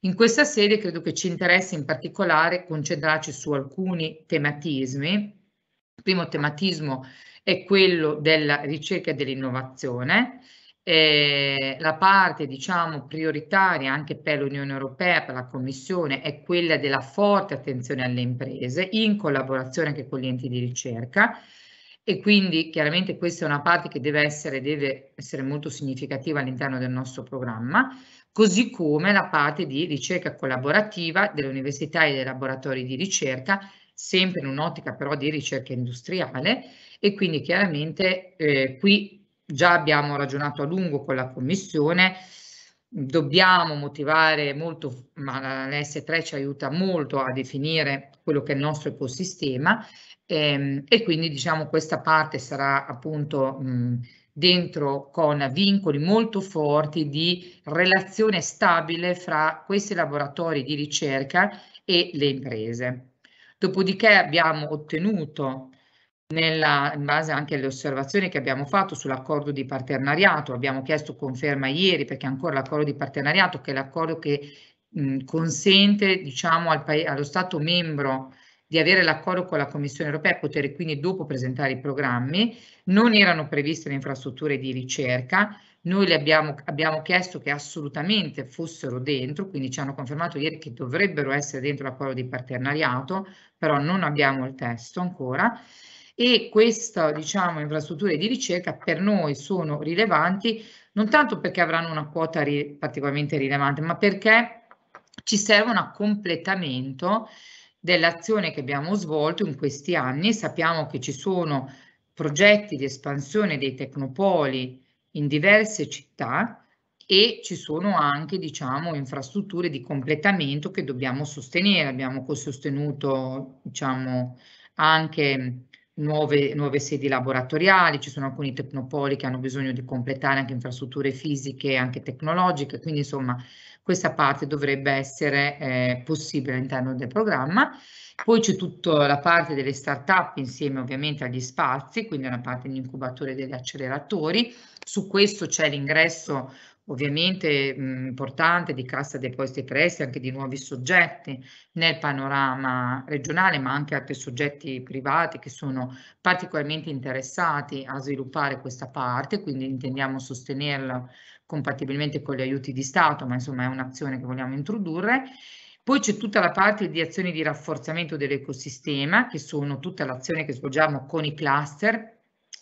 In questa sede credo che ci interessi in particolare concentrarci su alcuni tematismi. Il primo tematismo è quello della ricerca e dell'innovazione. Eh, la parte diciamo prioritaria anche per l'Unione Europea, per la Commissione, è quella della forte attenzione alle imprese in collaborazione anche con gli enti di ricerca e quindi chiaramente questa è una parte che deve essere, deve essere molto significativa all'interno del nostro programma, così come la parte di ricerca collaborativa delle università e dei laboratori di ricerca, sempre in un'ottica però di ricerca industriale e quindi chiaramente eh, qui già abbiamo ragionato a lungo con la Commissione, dobbiamo motivare molto, ma l'S3 ci aiuta molto a definire quello che è il nostro ecosistema e, ehm, e quindi diciamo questa parte sarà appunto mh, mhmm, dentro con vincoli molto forti di relazione stabile fra questi laboratori di ricerca e le imprese. Dopodiché abbiamo ottenuto, nella, in base anche alle osservazioni che abbiamo fatto sull'accordo di partenariato, abbiamo chiesto conferma ieri perché ancora l'accordo di partenariato che è l'accordo che mh, mhmm, consente diciamo, al allo Stato membro di avere l'accordo con la Commissione europea e poter quindi dopo presentare i programmi. Non erano previste le infrastrutture di ricerca, noi le abbiamo, abbiamo chiesto che assolutamente fossero dentro, quindi ci hanno confermato ieri che dovrebbero essere dentro l'accordo di partenariato, però non abbiamo il testo ancora e queste diciamo, infrastrutture di ricerca per noi sono rilevanti non tanto perché avranno una quota ri particolarmente rilevante, ma perché ci servono a completamento dell'azione che abbiamo svolto in questi anni. Sappiamo che ci sono progetti di espansione dei tecnopoli in diverse città e ci sono anche diciamo, infrastrutture di completamento che dobbiamo sostenere. Abbiamo sostenuto diciamo, anche Nuove, nuove, sedi laboratoriali, ci sono alcuni tecnopoli che hanno bisogno di completare anche infrastrutture fisiche e anche tecnologiche, quindi insomma questa parte dovrebbe essere eh, possibile all'interno del programma. Poi c'è tutta la parte delle start-up insieme ovviamente agli spazi, quindi una parte dell'incubatore degli acceleratori. Su questo c'è l'ingresso ovviamente mh, mm, importante di Cassa Depositi e Prestiti, anche di nuovi soggetti nel panorama regionale, ma anche altri soggetti privati che sono particolarmente interessati a sviluppare questa parte, quindi intendiamo sostenerla compatibilmente con gli aiuti di Stato, ma insomma è un'azione che vogliamo introdurre. Poi c'è tutta la parte di azioni di rafforzamento dell'ecosistema, che sono tutta l'azione che svolgiamo con i cluster,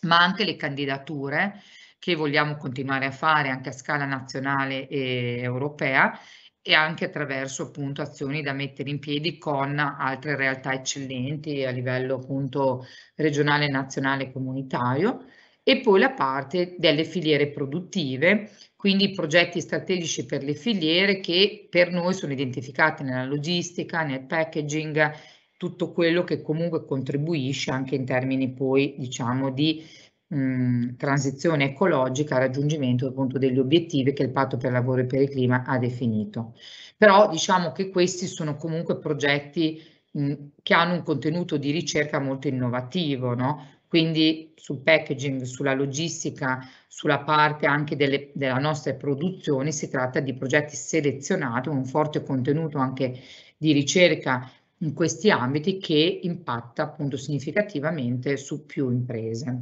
ma anche le candidature che vogliamo continuare a fare anche a scala nazionale e europea e anche attraverso appunto azioni da mettere in piedi con altre realtà eccellenti a livello appunto regionale, nazionale e comunitario e poi la parte delle filiere produttive quindi progetti strategici per le filiere che per noi sono identificati nella logistica, nel packaging, tutto quello che comunque contribuisce anche in termini poi diciamo di mh, mm, transizione ecologica, raggiungimento appunto degli obiettivi che il patto per il lavoro e per il clima ha definito. Però diciamo che questi sono comunque progetti mh, mm, che hanno un contenuto di ricerca molto innovativo, no? quindi sul packaging, sulla logistica, sulla parte anche delle, della nostra produzione, si tratta di progetti selezionati, un forte contenuto anche di ricerca in questi ambiti che impatta appunto significativamente su più imprese.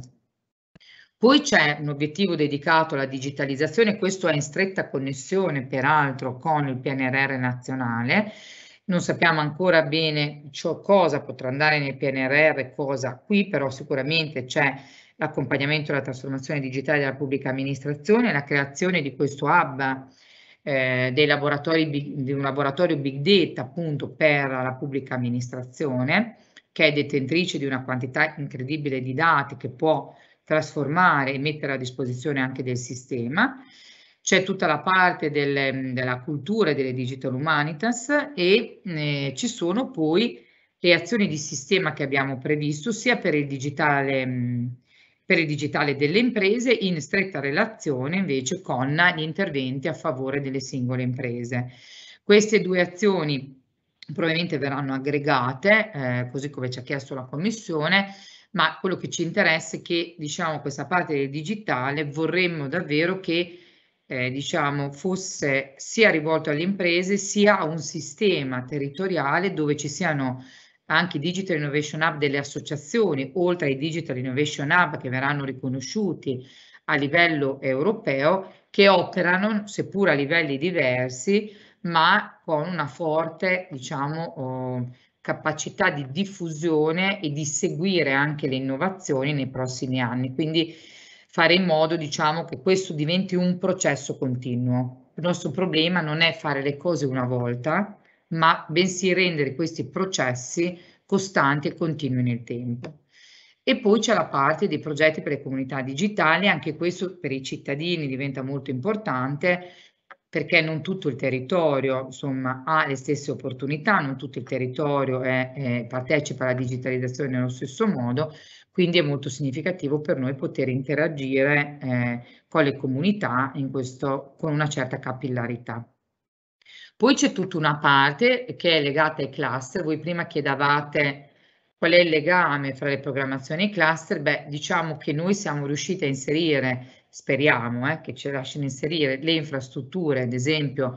Poi c'è un obiettivo dedicato alla digitalizzazione, questo è in stretta connessione peraltro con il PNRR nazionale, non sappiamo ancora bene ciò cosa potrà andare nel PNRR, cosa qui, però sicuramente c'è l'accompagnamento alla trasformazione digitale della pubblica amministrazione, la creazione di questo hub eh, dei laboratori, di un laboratorio big data appunto per la pubblica amministrazione, che è detentrice di una quantità incredibile di dati che può trasformare e mettere a disposizione anche del sistema c'è tutta la parte del, della cultura e delle digital humanitas e eh, ci sono poi le azioni di sistema che abbiamo previsto sia per il digitale mm, per il digitale delle imprese in stretta relazione invece con gli interventi a favore delle singole imprese. Queste due azioni probabilmente verranno aggregate, eh, così come ci ha chiesto la Commissione, ma quello che ci interessa è che diciamo, questa parte del digitale vorremmo davvero che eh, diciamo, fosse sia rivolto alle imprese sia a un sistema territoriale dove ci siano anche i Digital Innovation Hub delle associazioni, oltre ai Digital Innovation Hub che verranno riconosciuti a livello europeo, che operano, seppur a livelli diversi, ma con una forte diciamo, oh, capacità di diffusione e di seguire anche le innovazioni nei prossimi anni. Quindi fare in modo diciamo, che questo diventi un processo continuo. Il nostro problema non è fare le cose una volta, ma bensì rendere questi processi costanti e continui nel tempo. E poi c'è la parte dei progetti per le comunità digitali, anche questo per i cittadini diventa molto importante perché non tutto il territorio insomma, ha le stesse opportunità, non tutto il territorio è, è, partecipa alla digitalizzazione nello stesso modo, quindi è molto significativo per noi poter interagire eh, con le comunità questo, con una certa capillarità. Poi c'è tutta una parte che è legata ai cluster. Voi prima chiedavate qual è il legame fra le programmazioni e i cluster. Beh, diciamo che noi siamo riusciti a inserire, speriamo eh, che ci lasciano inserire, le infrastrutture, ad esempio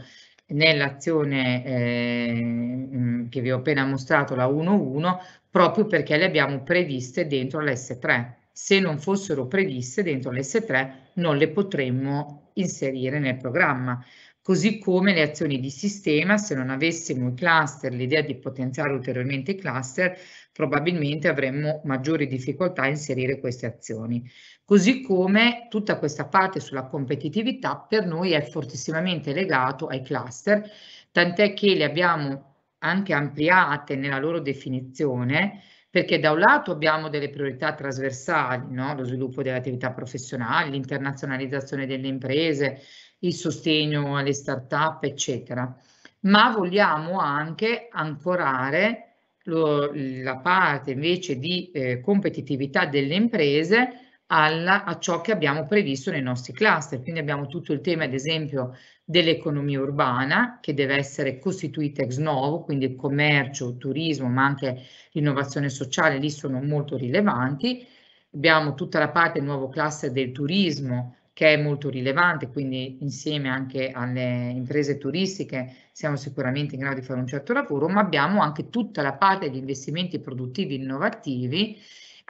nell'azione eh, che vi ho appena mostrato, la 1.1, proprio perché le abbiamo previste dentro l'S3. Se non fossero previste dentro l'S3 non le potremmo inserire nel programma. Così come le azioni di sistema, se non avessimo i cluster, l'idea di potenziare ulteriormente i cluster, probabilmente avremmo maggiori difficoltà a inserire queste azioni. Così come tutta questa parte sulla competitività per noi è fortissimamente legato ai cluster, tant'è che le abbiamo anche ampliate nella loro definizione, perché da un lato abbiamo delle priorità trasversali, no? lo sviluppo delle attività professionali, l'internazionalizzazione delle imprese, il sostegno alle start-up, eccetera, ma vogliamo anche ancorare lo, la parte invece di eh, competitività delle imprese alla, a ciò che abbiamo previsto nei nostri cluster. Quindi abbiamo tutto il tema, ad esempio, dell'economia urbana, che deve essere costituita ex novo, quindi il commercio, il turismo, ma anche l'innovazione sociale, lì sono molto rilevanti. Abbiamo tutta la parte del nuovo cluster del turismo, che è molto rilevante, quindi insieme anche alle imprese turistiche siamo sicuramente in grado di fare un certo lavoro, ma abbiamo anche tutta la parte di investimenti produttivi innovativi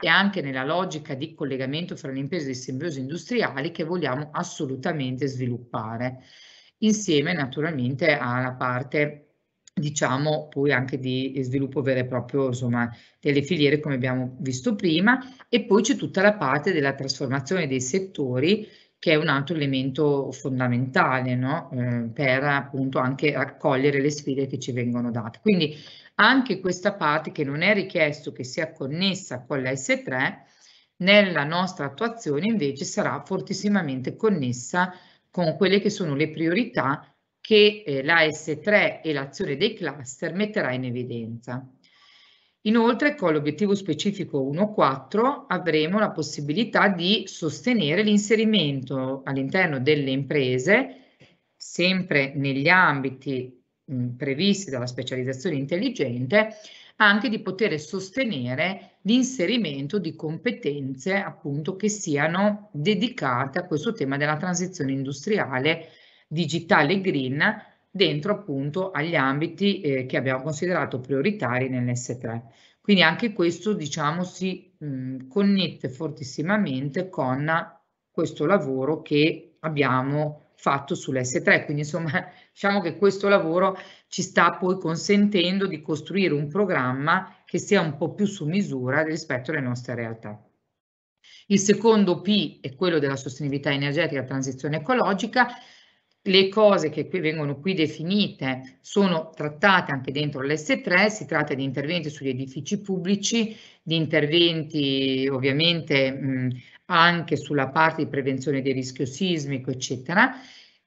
e anche nella logica di collegamento fra le imprese di simbiosi industriali che vogliamo assolutamente sviluppare, insieme naturalmente alla parte diciamo poi anche di sviluppo vero e proprio insomma, delle filiere come abbiamo visto prima e poi c'è tutta la parte della trasformazione dei settori che è un altro elemento fondamentale no? eh, per appunto anche raccogliere le sfide che ci vengono date. Quindi anche questa parte che non è richiesto che sia connessa con la s 3 nella nostra attuazione invece sarà fortissimamente connessa con quelle che sono le priorità che eh, la S3 e l'azione dei cluster metterà in evidenza. Inoltre con l'obiettivo specifico 1.4 avremo la possibilità di sostenere l'inserimento all'interno delle imprese sempre negli ambiti mh, previsti dalla specializzazione intelligente, anche di poter sostenere l'inserimento di competenze appunto che siano dedicate a questo tema della transizione industriale digitale green dentro appunto agli ambiti eh, che abbiamo considerato prioritari nell'S3. Quindi anche questo diciamo si mh, mm, connette fortissimamente con questo lavoro che abbiamo fatto sull'S3, quindi insomma diciamo che questo lavoro ci sta poi consentendo di costruire un programma che sia un po' più su misura rispetto alle nostre realtà. Il secondo P è quello della sostenibilità energetica e transizione ecologica, le cose che qui vengono qui definite sono trattate anche dentro l'S3, si tratta di interventi sugli edifici pubblici, di interventi ovviamente mh, anche sulla parte di prevenzione del rischio sismico, eccetera.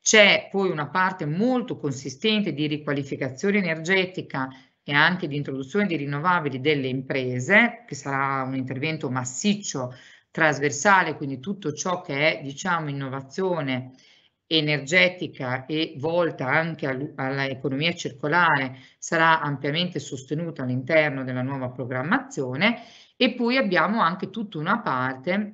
C'è poi una parte molto consistente di riqualificazione energetica e anche di introduzione di rinnovabili delle imprese, che sarà un intervento massiccio, trasversale, quindi tutto ciò che è diciamo innovazione energetica e volta anche all'economia circolare sarà ampiamente sostenuta all'interno della nuova programmazione e poi abbiamo anche tutta una parte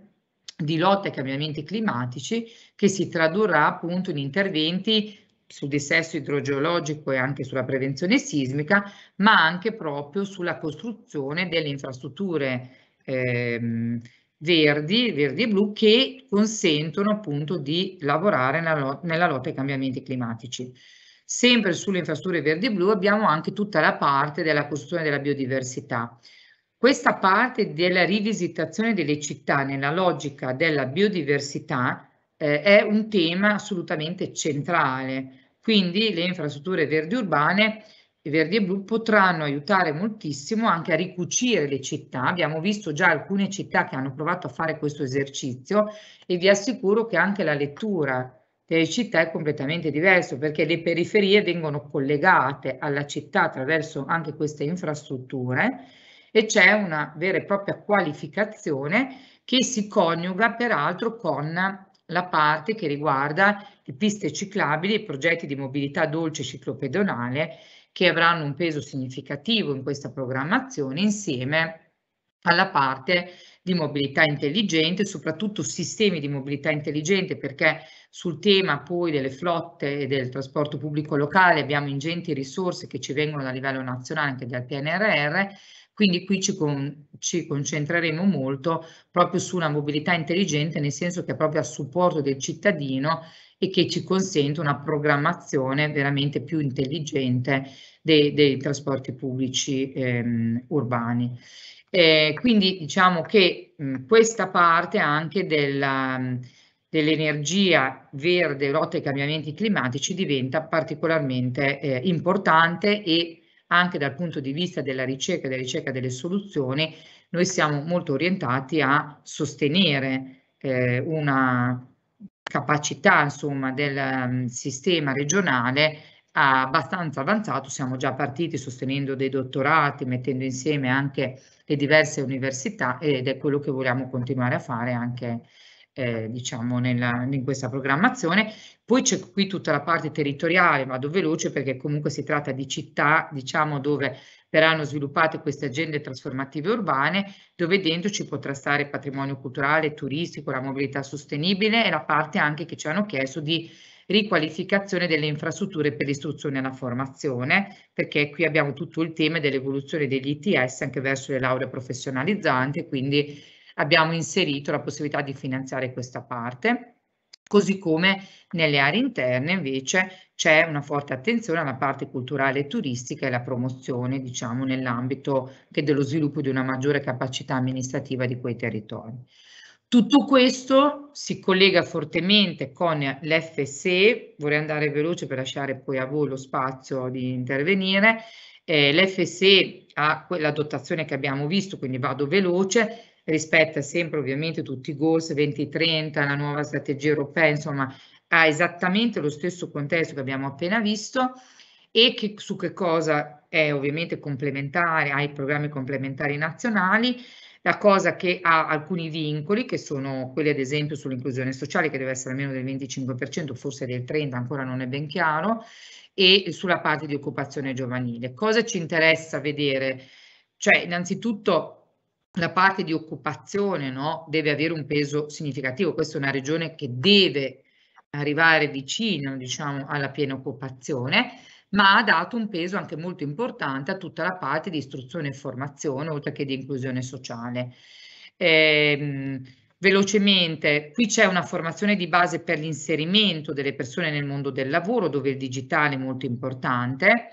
di lotta ai cambiamenti climatici che si tradurrà appunto in interventi sul dissesto idrogeologico e anche sulla prevenzione sismica, ma anche proprio sulla costruzione delle infrastrutture ehm, verdi, verdi e blu, che consentono appunto di lavorare nella, lot nella lotta ai cambiamenti climatici. Sempre sulle infrastrutture verdi e blu abbiamo anche tutta la parte della costruzione della biodiversità. Questa parte della rivisitazione delle città nella logica della biodiversità eh, è un tema assolutamente centrale, quindi le infrastrutture verdi urbane i verdi e blu potranno aiutare moltissimo anche a ricucire le città. Abbiamo visto già alcune città che hanno provato a fare questo esercizio e vi assicuro che anche la lettura delle città è completamente diversa perché le periferie vengono collegate alla città attraverso anche queste infrastrutture e c'è una vera e propria qualificazione che si coniuga peraltro con la parte che riguarda le piste ciclabili, i progetti di mobilità dolce ciclopedonale che avranno un peso significativo in questa programmazione insieme alla parte di mobilità intelligente, soprattutto sistemi di mobilità intelligente perché sul tema poi delle flotte e del trasporto pubblico locale abbiamo ingenti risorse che ci vengono a livello nazionale anche dal PNRR, quindi qui ci, con, ci, concentreremo molto proprio sulla mobilità intelligente, nel senso che è proprio a supporto del cittadino e che ci consente una programmazione veramente più intelligente dei, dei trasporti pubblici ehm, urbani. Eh, quindi diciamo che mh, questa parte anche dell'energia verde, lotta ai cambiamenti climatici diventa particolarmente eh, importante e anche dal punto di vista della ricerca e della ricerca delle soluzioni, noi siamo molto orientati a sostenere eh, una capacità insomma, del um, sistema regionale ah, abbastanza avanzato, siamo già partiti sostenendo dei dottorati, mettendo insieme anche le diverse università ed è quello che vogliamo continuare a fare anche eh, diciamo nella, in questa programmazione. Poi c'è qui tutta la parte territoriale, vado veloce perché comunque si tratta di città, diciamo, dove verranno sviluppate queste agende trasformative urbane, dove dentro ci potrà stare patrimonio culturale, turistico, la mobilità sostenibile e la parte anche che ci hanno chiesto di riqualificazione delle infrastrutture per l'istruzione e la formazione, perché qui abbiamo tutto il tema dell'evoluzione degli ITS anche verso le lauree professionalizzanti, quindi abbiamo inserito la possibilità di finanziare questa parte. Così come nelle aree interne invece c'è una forte attenzione alla parte culturale e turistica e la promozione diciamo nell'ambito che dello sviluppo di una maggiore capacità amministrativa di quei territori. Tutto questo si collega fortemente con l'FSE, vorrei andare veloce per lasciare poi a voi lo spazio di intervenire, eh, l'FSE ha quella dotazione che abbiamo visto, quindi vado veloce, rispetta sempre ovviamente tutti i goals 2030, la nuova strategia europea, insomma ha esattamente lo stesso contesto che abbiamo appena visto e che, su che cosa è ovviamente complementare ai programmi complementari nazionali, la cosa che ha alcuni vincoli che sono quelli ad esempio sull'inclusione sociale che deve essere almeno del 25%, forse del 30% ancora non è ben chiaro, e sulla parte di occupazione giovanile. Cosa ci interessa vedere? Cioè innanzitutto la parte di occupazione no, deve avere un peso significativo. Questa è una regione che deve arrivare vicino diciamo, alla piena occupazione, ma ha dato un peso anche molto importante a tutta la parte di istruzione e formazione, oltre che di inclusione sociale. Eh, velocemente, qui c'è una formazione di base per l'inserimento delle persone nel mondo del lavoro, dove il digitale è molto importante,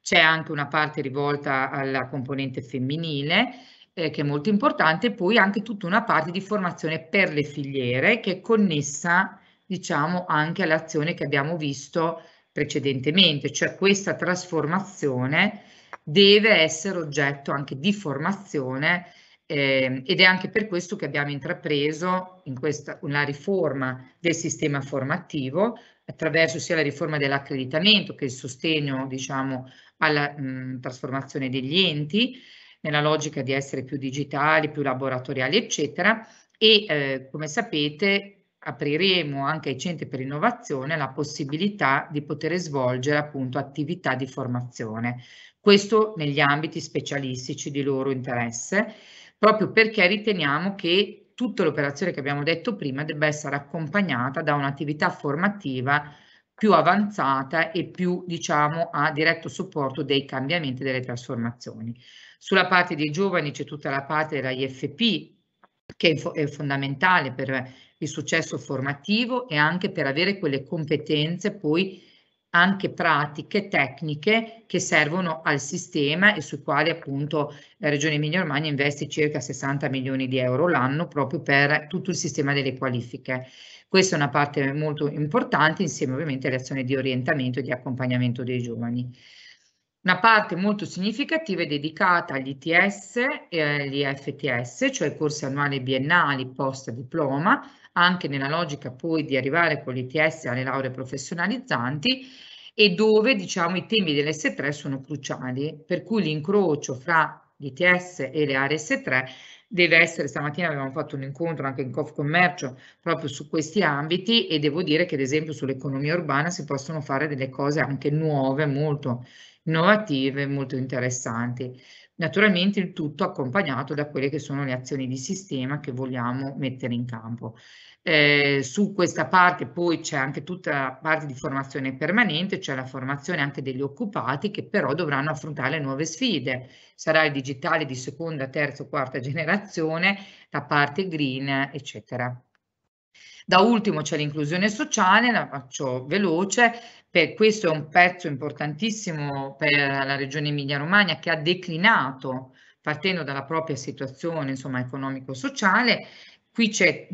c'è anche una parte rivolta alla componente femminile, eh, che è molto importante, poi anche tutta una parte di formazione per le filiere che è connessa diciamo anche all'azione che abbiamo visto precedentemente, cioè questa trasformazione deve essere oggetto anche di formazione eh, ed è anche per questo che abbiamo intrapreso in questa, una riforma del sistema formativo attraverso sia la riforma dell'accreditamento che il sostegno diciamo, alla mh, trasformazione degli enti nella logica di essere più digitali, più laboratoriali, eccetera. E eh, come sapete apriremo anche ai centri per innovazione la possibilità di poter svolgere appunto attività di formazione. Questo negli ambiti specialistici di loro interesse, proprio perché riteniamo che tutta l'operazione che abbiamo detto prima debba essere accompagnata da un'attività formativa più avanzata e più diciamo a diretto supporto dei cambiamenti e delle trasformazioni. Sulla parte dei giovani c'è tutta la parte della IFP, che è fondamentale per il successo formativo e anche per avere quelle competenze poi anche pratiche, tecniche che servono al sistema e sui quali appunto la Regione Emilia Romagna investe circa 60 milioni di euro l'anno proprio per tutto il sistema delle qualifiche. Questa è una parte molto importante insieme ovviamente alle azioni di orientamento e di accompagnamento dei giovani. Una parte molto significativa è dedicata agli ITS e agli FTS, cioè i corsi annuali biennali post diploma, anche nella logica poi di arrivare con l'ITS alle lauree professionalizzanti e dove diciamo i temi dell'S3 sono cruciali, per cui l'incrocio fra l'ITS e le aree S3 deve essere, stamattina abbiamo fatto un incontro anche in Confcommercio proprio su questi ambiti e devo dire che ad esempio sull'economia urbana si possono fare delle cose anche nuove, molto innovative molto interessanti. Naturalmente il tutto accompagnato da quelle che sono le azioni di sistema che vogliamo mettere in campo. Eh, su questa parte poi c'è anche tutta la parte di formazione permanente, cioè la formazione anche degli occupati che però dovranno affrontare nuove sfide. Sarà il digitale di seconda, terza, o quarta generazione, la parte green, eccetera. Da ultimo c'è l'inclusione sociale, la faccio veloce, per questo è un pezzo importantissimo per la regione Emilia-Romagna che ha declinato partendo dalla propria situazione insomma, economico-sociale. Qui c'è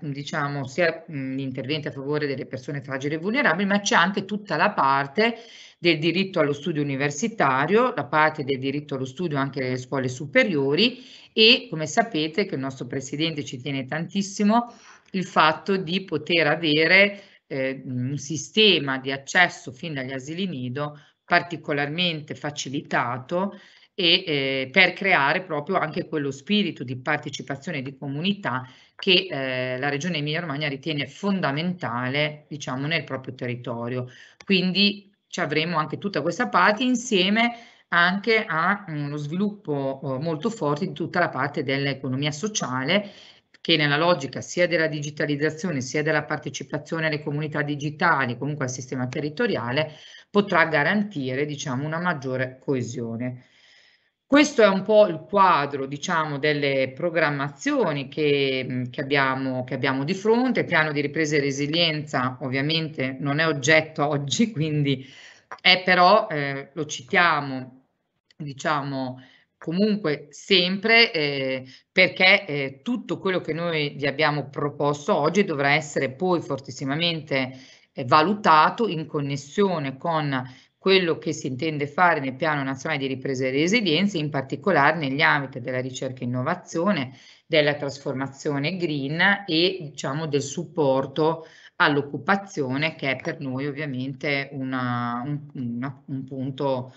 diciamo, sia l'intervento a favore delle persone fragili e vulnerabili, ma c'è anche tutta la parte del diritto allo studio universitario, la parte del diritto allo studio anche delle scuole superiori e come sapete che il nostro Presidente ci tiene tantissimo il fatto di poter avere eh, un sistema di accesso fin dagli asili nido particolarmente facilitato e eh, per creare proprio anche quello spirito di partecipazione di comunità che eh, la regione Emilia Romagna ritiene fondamentale diciamo nel proprio territorio quindi ci avremo anche tutta questa parte insieme anche a mm, uno sviluppo oh, molto forte di tutta la parte dell'economia sociale che nella logica sia della digitalizzazione sia della partecipazione alle comunità digitali, comunque al sistema territoriale, potrà garantire diciamo, una maggiore coesione. Questo è un po' il quadro diciamo, delle programmazioni che, mm, che, abbiamo, che abbiamo di fronte. Il piano di ripresa e resilienza ovviamente non è oggetto oggi, quindi è però, eh, lo citiamo, diciamo, comunque sempre eh, perché eh, tutto quello che noi vi abbiamo proposto oggi dovrà essere poi fortissimamente eh, valutato in connessione con quello che si intende fare nel piano nazionale di ripresa e resilienza, in particolare negli ambiti della ricerca e innovazione, della trasformazione green e diciamo del supporto all'occupazione che è per noi ovviamente una, un, una, un punto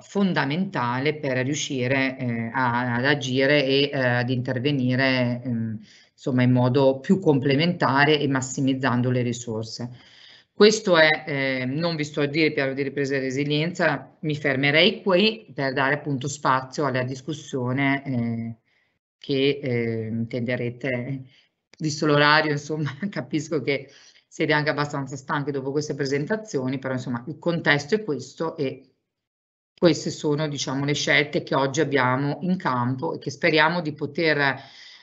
fondamentale per riuscire eh, a, ad agire e eh, ad intervenire mh, ehm, insomma, in modo più complementare e massimizzando le risorse. Questo è, eh, non vi sto a dire il piano di ripresa e resilienza, mi fermerei qui per dare appunto spazio alla discussione eh, che ehm, intenderete, visto l'orario, insomma, capisco che siete anche abbastanza stanchi dopo queste presentazioni, però insomma il contesto è questo e queste sono diciamo, le scelte che oggi abbiamo in campo e che speriamo di poter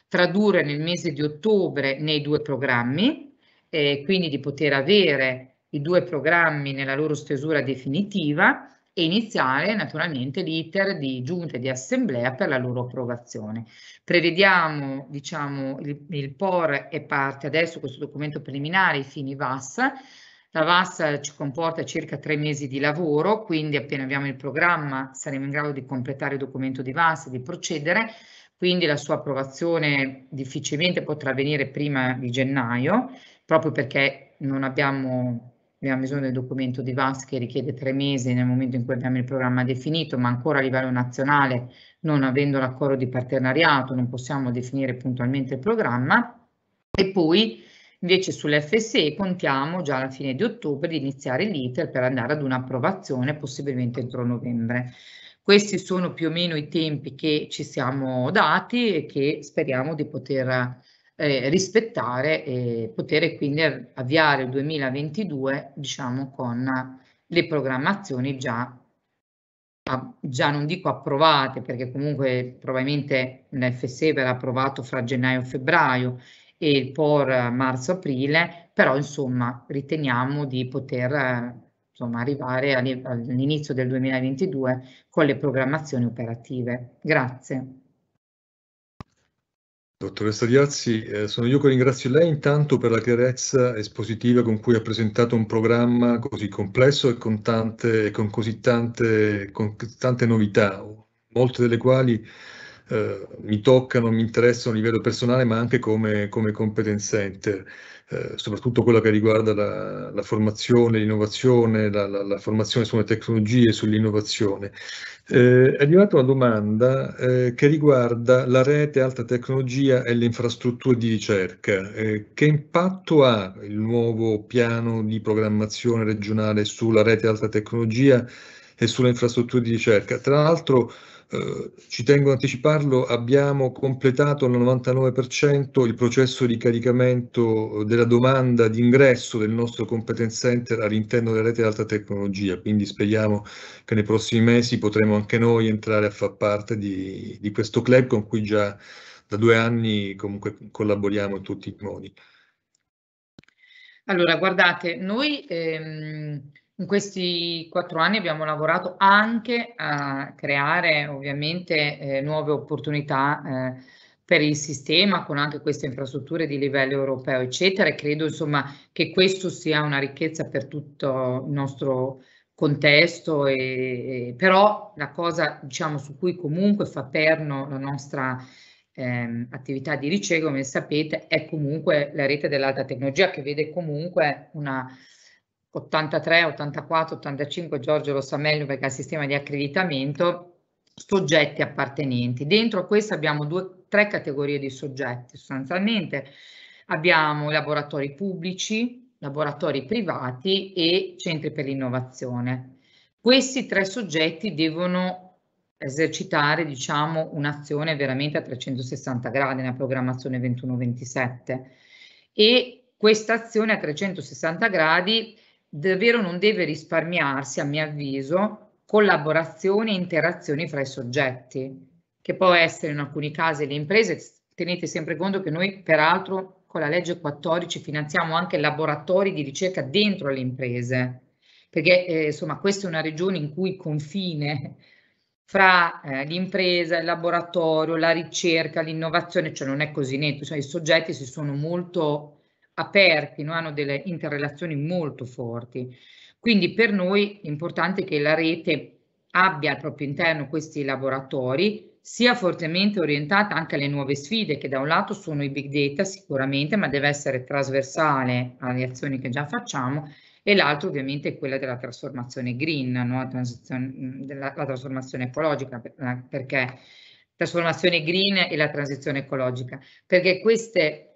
tradurre nel mese di ottobre nei due programmi, e quindi di poter avere i due programmi nella loro stesura definitiva e iniziare naturalmente l'iter di giunta e di assemblea per la loro approvazione. Prevediamo diciamo, il, il POR è parte adesso questo documento preliminare, i fini VAS, la VAS ci comporta circa tre mesi di lavoro, quindi appena abbiamo il programma saremo in grado di completare il documento di VAS e di procedere, quindi la sua approvazione difficilmente potrà avvenire prima di gennaio, proprio perché non abbiamo, abbiamo bisogno del documento di VAS che richiede tre mesi nel momento in cui abbiamo il programma definito, ma ancora a livello nazionale, non avendo l'accordo di partenariato, non possiamo definire puntualmente il programma. E poi Invece sull'FSE contiamo già alla fine di ottobre di iniziare l'iter per andare ad un'approvazione possibilmente entro novembre. Questi sono più o meno i tempi che ci siamo dati e che speriamo di poter eh, rispettare e poter quindi avviare il 2022 diciamo con le programmazioni già già non dico approvate perché comunque probabilmente l'FSE verrà approvato fra gennaio e febbraio e per eh, marzo-aprile, però insomma riteniamo di poter eh, insomma, arrivare all'inizio del 2022 con le programmazioni operative. Grazie. Dottoressa Diazzi, eh, sono io che ringrazio lei intanto per la chiarezza espositiva con cui ha presentato un programma così complesso e con tante, con così tante, con tante novità, molte delle quali eh, mi toccano, mi interessano a livello personale, ma anche come, come competence center, eh, soprattutto quella che riguarda la, la formazione, l'innovazione, la, la, la, formazione sulle tecnologie, sull'innovazione. Eh, è arrivata una domanda eh, che riguarda la rete alta tecnologia e le infrastrutture di ricerca. Eh, che impatto ha il nuovo piano di programmazione regionale sulla rete alta tecnologia? e sulle infrastrutture di ricerca. Tra l'altro eh, ci tengo a anticiparlo, abbiamo completato al 99% il processo di caricamento eh, della domanda di ingresso del nostro competence center all'interno della rete di alta tecnologia, quindi speriamo che nei prossimi mesi potremo anche noi entrare a far parte di, di questo club con cui già da due anni comunque collaboriamo in tutti i modi. Allora, guardate, noi... Ehm... In questi quattro anni abbiamo lavorato anche a creare ovviamente eh, nuove opportunità eh, per il sistema con anche queste infrastrutture di livello europeo eccetera e credo insomma che questo sia una ricchezza per tutto il nostro contesto e, e però la cosa diciamo su cui comunque fa perno la nostra eh, attività di ricerca come sapete è comunque la rete dell'alta tecnologia che vede comunque una 83, 84, 85, Giorgio lo sa meglio perché ha il sistema di accreditamento, soggetti appartenenti. Dentro a questo abbiamo due, tre categorie di soggetti sostanzialmente. Abbiamo laboratori pubblici, laboratori privati e centri per l'innovazione. Questi tre soggetti devono esercitare diciamo, un'azione veramente a 360 gradi nella programmazione 21-27 e questa azione a 360 gradi davvero non deve risparmiarsi, a mio avviso, collaborazione e interazioni fra i soggetti, che può essere in alcuni casi le imprese. Tenete sempre conto che noi, peraltro, con la legge 14 finanziamo anche laboratori di ricerca dentro le imprese, perché eh, insomma questa è una regione in cui il confine fra eh, l'impresa, il laboratorio, la ricerca, l'innovazione, cioè non è così netto, cioè i soggetti si sono molto aperti, no? hanno delle interrelazioni molto forti. Quindi per noi è importante che la rete abbia al proprio interno questi laboratori, sia fortemente orientata anche alle nuove sfide, che da un lato sono i big data sicuramente, ma deve essere trasversale alle azioni che già facciamo, e l'altro ovviamente è quella della trasformazione green, no? la, la trasformazione ecologica, perché trasformazione green e la transizione ecologica, perché queste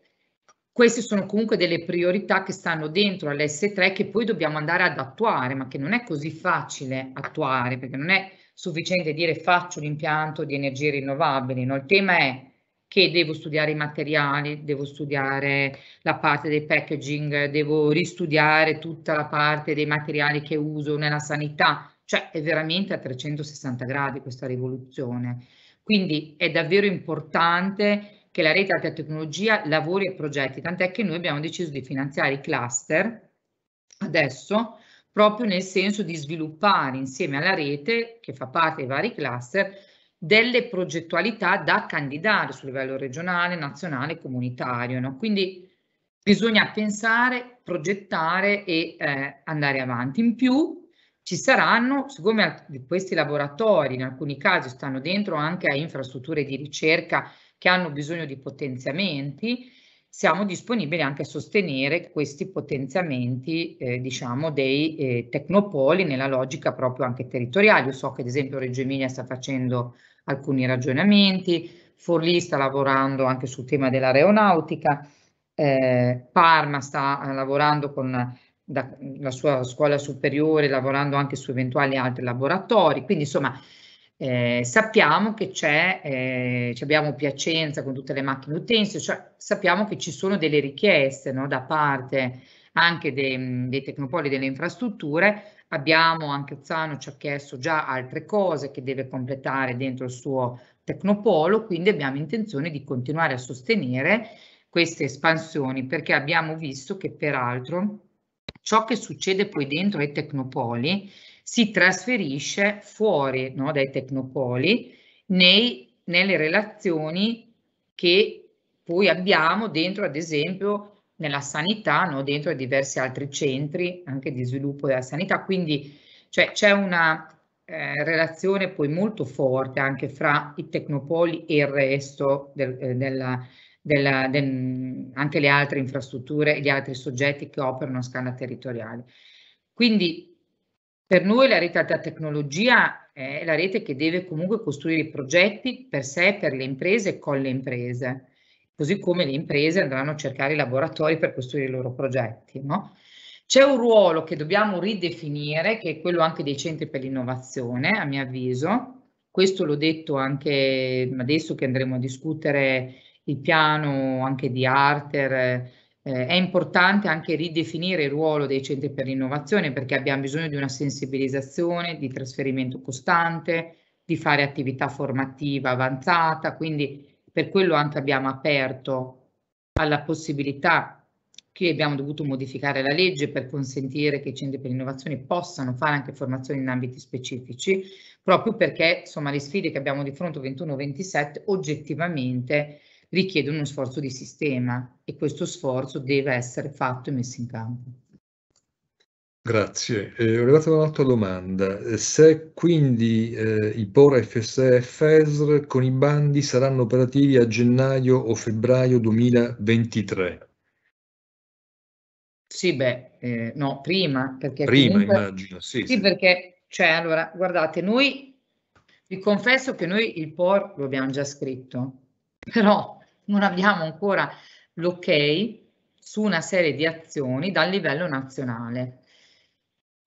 queste sono comunque delle priorità che stanno dentro all'S3 che poi dobbiamo andare ad attuare, ma che non è così facile attuare, perché non è sufficiente dire faccio l'impianto di energie rinnovabili, no? il tema è che devo studiare i materiali, devo studiare la parte dei packaging, devo ristudiare tutta la parte dei materiali che uso nella sanità, cioè è veramente a 360 gradi questa rivoluzione. Quindi è davvero importante che la rete alta tecnologia lavori e progetti, tant'è che noi abbiamo deciso di finanziare i cluster adesso proprio nel senso di sviluppare insieme alla rete, che fa parte dei vari cluster, delle progettualità da candidare sul livello regionale, nazionale e comunitario. No? Quindi bisogna pensare, progettare e eh, andare avanti. In più ci saranno, siccome questi laboratori in alcuni casi stanno dentro anche a infrastrutture di ricerca che hanno bisogno di potenziamenti, siamo disponibili anche a sostenere questi potenziamenti, eh, diciamo, dei eh, tecnopoli nella logica proprio anche territoriale. Io so che ad esempio Reggio Emilia sta facendo alcuni ragionamenti, Forlì sta lavorando anche sul tema dell'aeronautica, eh, Parma sta eh, lavorando con da, la sua scuola superiore, lavorando anche su eventuali altri laboratori. Quindi insomma eh, sappiamo che c'è, eh, abbiamo Piacenza con tutte le macchine utensili, cioè sappiamo che ci sono delle richieste no, da parte anche dei, dei tecnopoli delle infrastrutture, abbiamo anche Zano ci ha chiesto già altre cose che deve completare dentro il suo tecnopolo, quindi abbiamo intenzione di continuare a sostenere queste espansioni perché abbiamo visto che peraltro ciò che succede poi dentro ai tecnopoli si trasferisce fuori no, dai tecnopoli nei, nelle relazioni che poi abbiamo dentro, ad esempio, nella sanità, no, dentro a diversi altri centri anche di sviluppo della sanità. Quindi cioè, c'è una eh, relazione poi molto forte anche fra i tecnopoli e il resto del, eh, della, della, del, anche le altre infrastrutture e gli altri soggetti che operano a scala territoriale. Quindi per noi la rete alta tecnologia è la rete che deve comunque costruire i progetti per sé, per le imprese e con le imprese, così come le imprese andranno a cercare i laboratori per costruire i loro progetti. No? C'è un ruolo che dobbiamo ridefinire, che è quello anche dei centri per l'innovazione, a mio avviso. Questo l'ho detto anche adesso che andremo a discutere il piano anche di Arter eh, è importante anche ridefinire il ruolo dei centri per l'innovazione perché abbiamo bisogno di una sensibilizzazione, di trasferimento costante, di fare attività formativa avanzata, quindi per quello anche abbiamo aperto alla possibilità che abbiamo dovuto modificare la legge per consentire che i centri per l'innovazione possano fare anche formazioni in ambiti specifici, proprio perché insomma le sfide che abbiamo di fronte 21-27 oggettivamente richiede uno sforzo di sistema e questo sforzo deve essere fatto e messo in campo. Grazie. Eh, ho levato un'altra domanda. Eh, se quindi eh, i POR FSE e FESR con i bandi saranno operativi a gennaio o febbraio 2023? Sì, beh, eh, no, prima. Perché prima comunque, immagino, sì, sì. Sì, perché, cioè, allora, guardate, noi vi confesso che noi il POR lo abbiamo già scritto, però non abbiamo ancora l'ok su una serie di azioni dal livello nazionale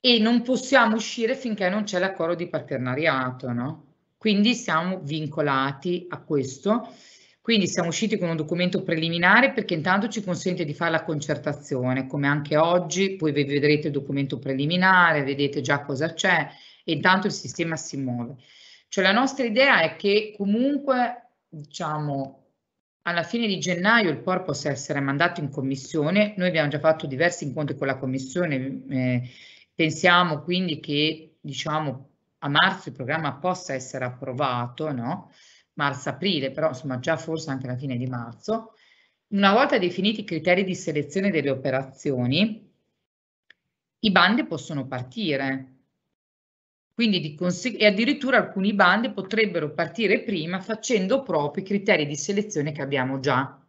e non possiamo uscire finché non c'è l'accordo di partenariato, no? Quindi siamo vincolati a questo. Quindi siamo usciti con un documento preliminare perché intanto ci consente di fare la concertazione, come anche oggi, poi vi vedrete il documento preliminare, vedete già cosa c'è e intanto il sistema si muove. Cioè la nostra idea è che comunque, diciamo, alla fine di gennaio il POR possa essere mandato in commissione, noi abbiamo già fatto diversi incontri con la commissione, eh, pensiamo quindi che diciamo, a marzo il programma possa essere approvato, no? marzo-aprile, però insomma già forse anche alla fine di marzo. Una volta definiti i criteri di selezione delle operazioni, i bandi possono partire. Quindi di e addirittura alcuni bandi potrebbero partire prima facendo proprio i criteri di selezione che abbiamo già.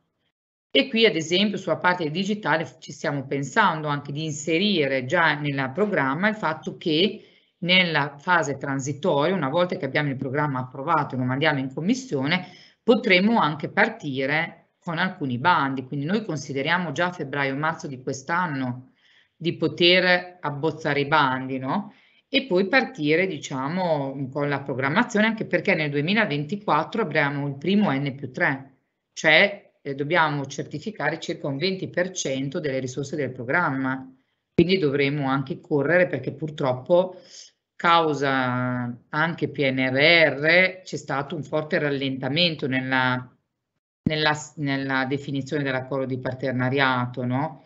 E qui ad esempio sulla parte digitale ci stiamo pensando anche di inserire già nel programma il fatto che nella fase transitoria, una volta che abbiamo il programma approvato e lo mandiamo in commissione, potremo anche partire con alcuni bandi. Quindi noi consideriamo già febbraio-marzo di quest'anno di poter abbozzare i bandi, no? e poi partire diciamo con la programmazione anche perché nel 2024 avremo il primo N più 3, cioè eh, dobbiamo certificare circa un 20% delle risorse del programma, quindi dovremo anche correre perché purtroppo causa anche PNRR c'è stato un forte rallentamento nella, nella, nella definizione dell'accordo di partenariato, no?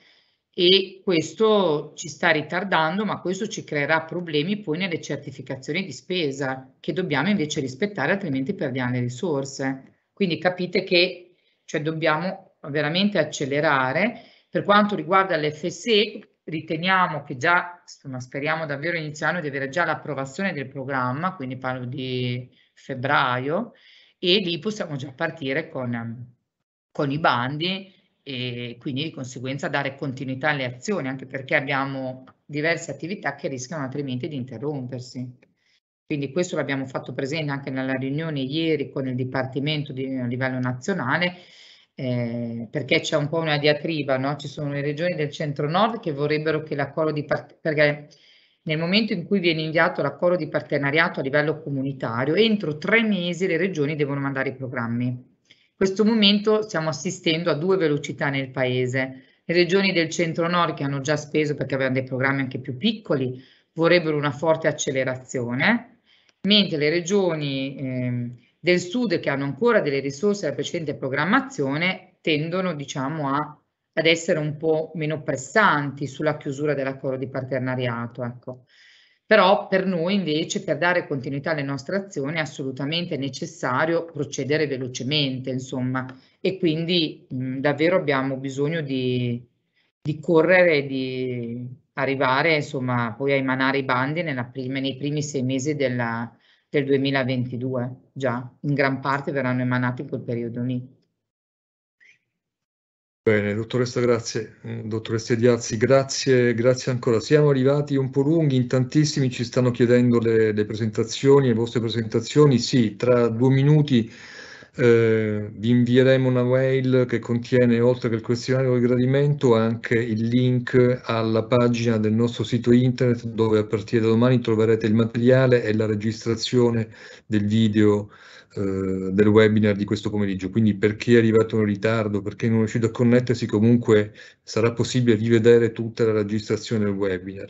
e questo ci sta ritardando, ma questo ci creerà problemi poi nelle certificazioni di spesa che dobbiamo invece rispettare, altrimenti perdiamo le risorse. Quindi capite che cioè, dobbiamo veramente accelerare. Per quanto riguarda l'FSE, riteniamo che già, insomma, speriamo davvero iniziano ad avere già l'approvazione del programma, quindi parlo di febbraio, e lì possiamo già partire con, con i bandi e quindi di conseguenza dare continuità alle azioni, anche perché abbiamo diverse attività che rischiano altrimenti di interrompersi. Quindi questo l'abbiamo fatto presente anche nella riunione ieri con il Dipartimento di, a livello nazionale, eh, perché c'è un po' una diatriba, no? ci sono le regioni del centro-nord che vorrebbero che l'accordo di perché nel momento in cui viene inviato l'accordo di partenariato a livello comunitario, entro tre mesi le regioni devono mandare i programmi questo momento stiamo assistendo a due velocità nel paese. Le regioni del centro-nord che hanno già speso perché avevano dei programmi anche più piccoli vorrebbero una forte accelerazione, mentre le regioni eh, del sud che hanno ancora delle risorse alla precedente programmazione tendono diciamo, a, ad essere un po' meno pressanti sulla chiusura dell'accordo di partenariato. Ecco. Però per noi invece, per dare continuità alle nostre azioni, è assolutamente necessario procedere velocemente, insomma, e quindi mh, davvero abbiamo bisogno di, di correre, di arrivare, insomma, poi a emanare i bandi prima, nei primi sei mesi della, del 2022, già, in gran parte verranno emanati in quel periodo lì. Bene, dottoressa, grazie. Eh, dottoressa Diazzi, grazie, grazie ancora. Siamo arrivati un po' lunghi, in tantissimi ci stanno chiedendo le, le presentazioni, le vostre presentazioni. Sì, tra due minuti eh, vi invieremo una mail che contiene, oltre che il questionario di gradimento, anche il link alla pagina del nostro sito internet dove a partire da domani troverete il materiale e la registrazione del video eh, del webinar di questo pomeriggio, quindi per chi è arrivato in ritardo, per chi non è riuscito a connettersi, comunque sarà possibile rivedere tutta la registrazione del webinar.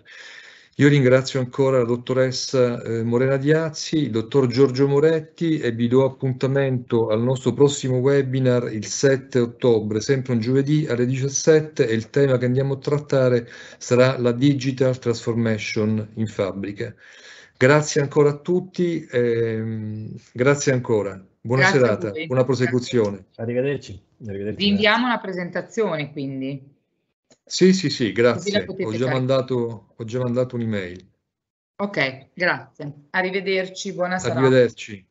Io ringrazio ancora la dottoressa eh, Morena Diazzi, il dottor Giorgio Moretti e vi do appuntamento al nostro prossimo webinar il 7 ottobre, sempre un giovedì alle 17 e il tema che andiamo a trattare sarà la digital transformation in fabbrica. Grazie ancora a tutti, ehm, grazie ancora. Buona grazie serata, buona prosecuzione. Arrivederci. Arrivederci. Vi inviamo la presentazione quindi. Sì, sì, sì, grazie. Ho già, mandato, ho già mandato un'email. Ok, grazie. Arrivederci, buona serata. Arrivederci.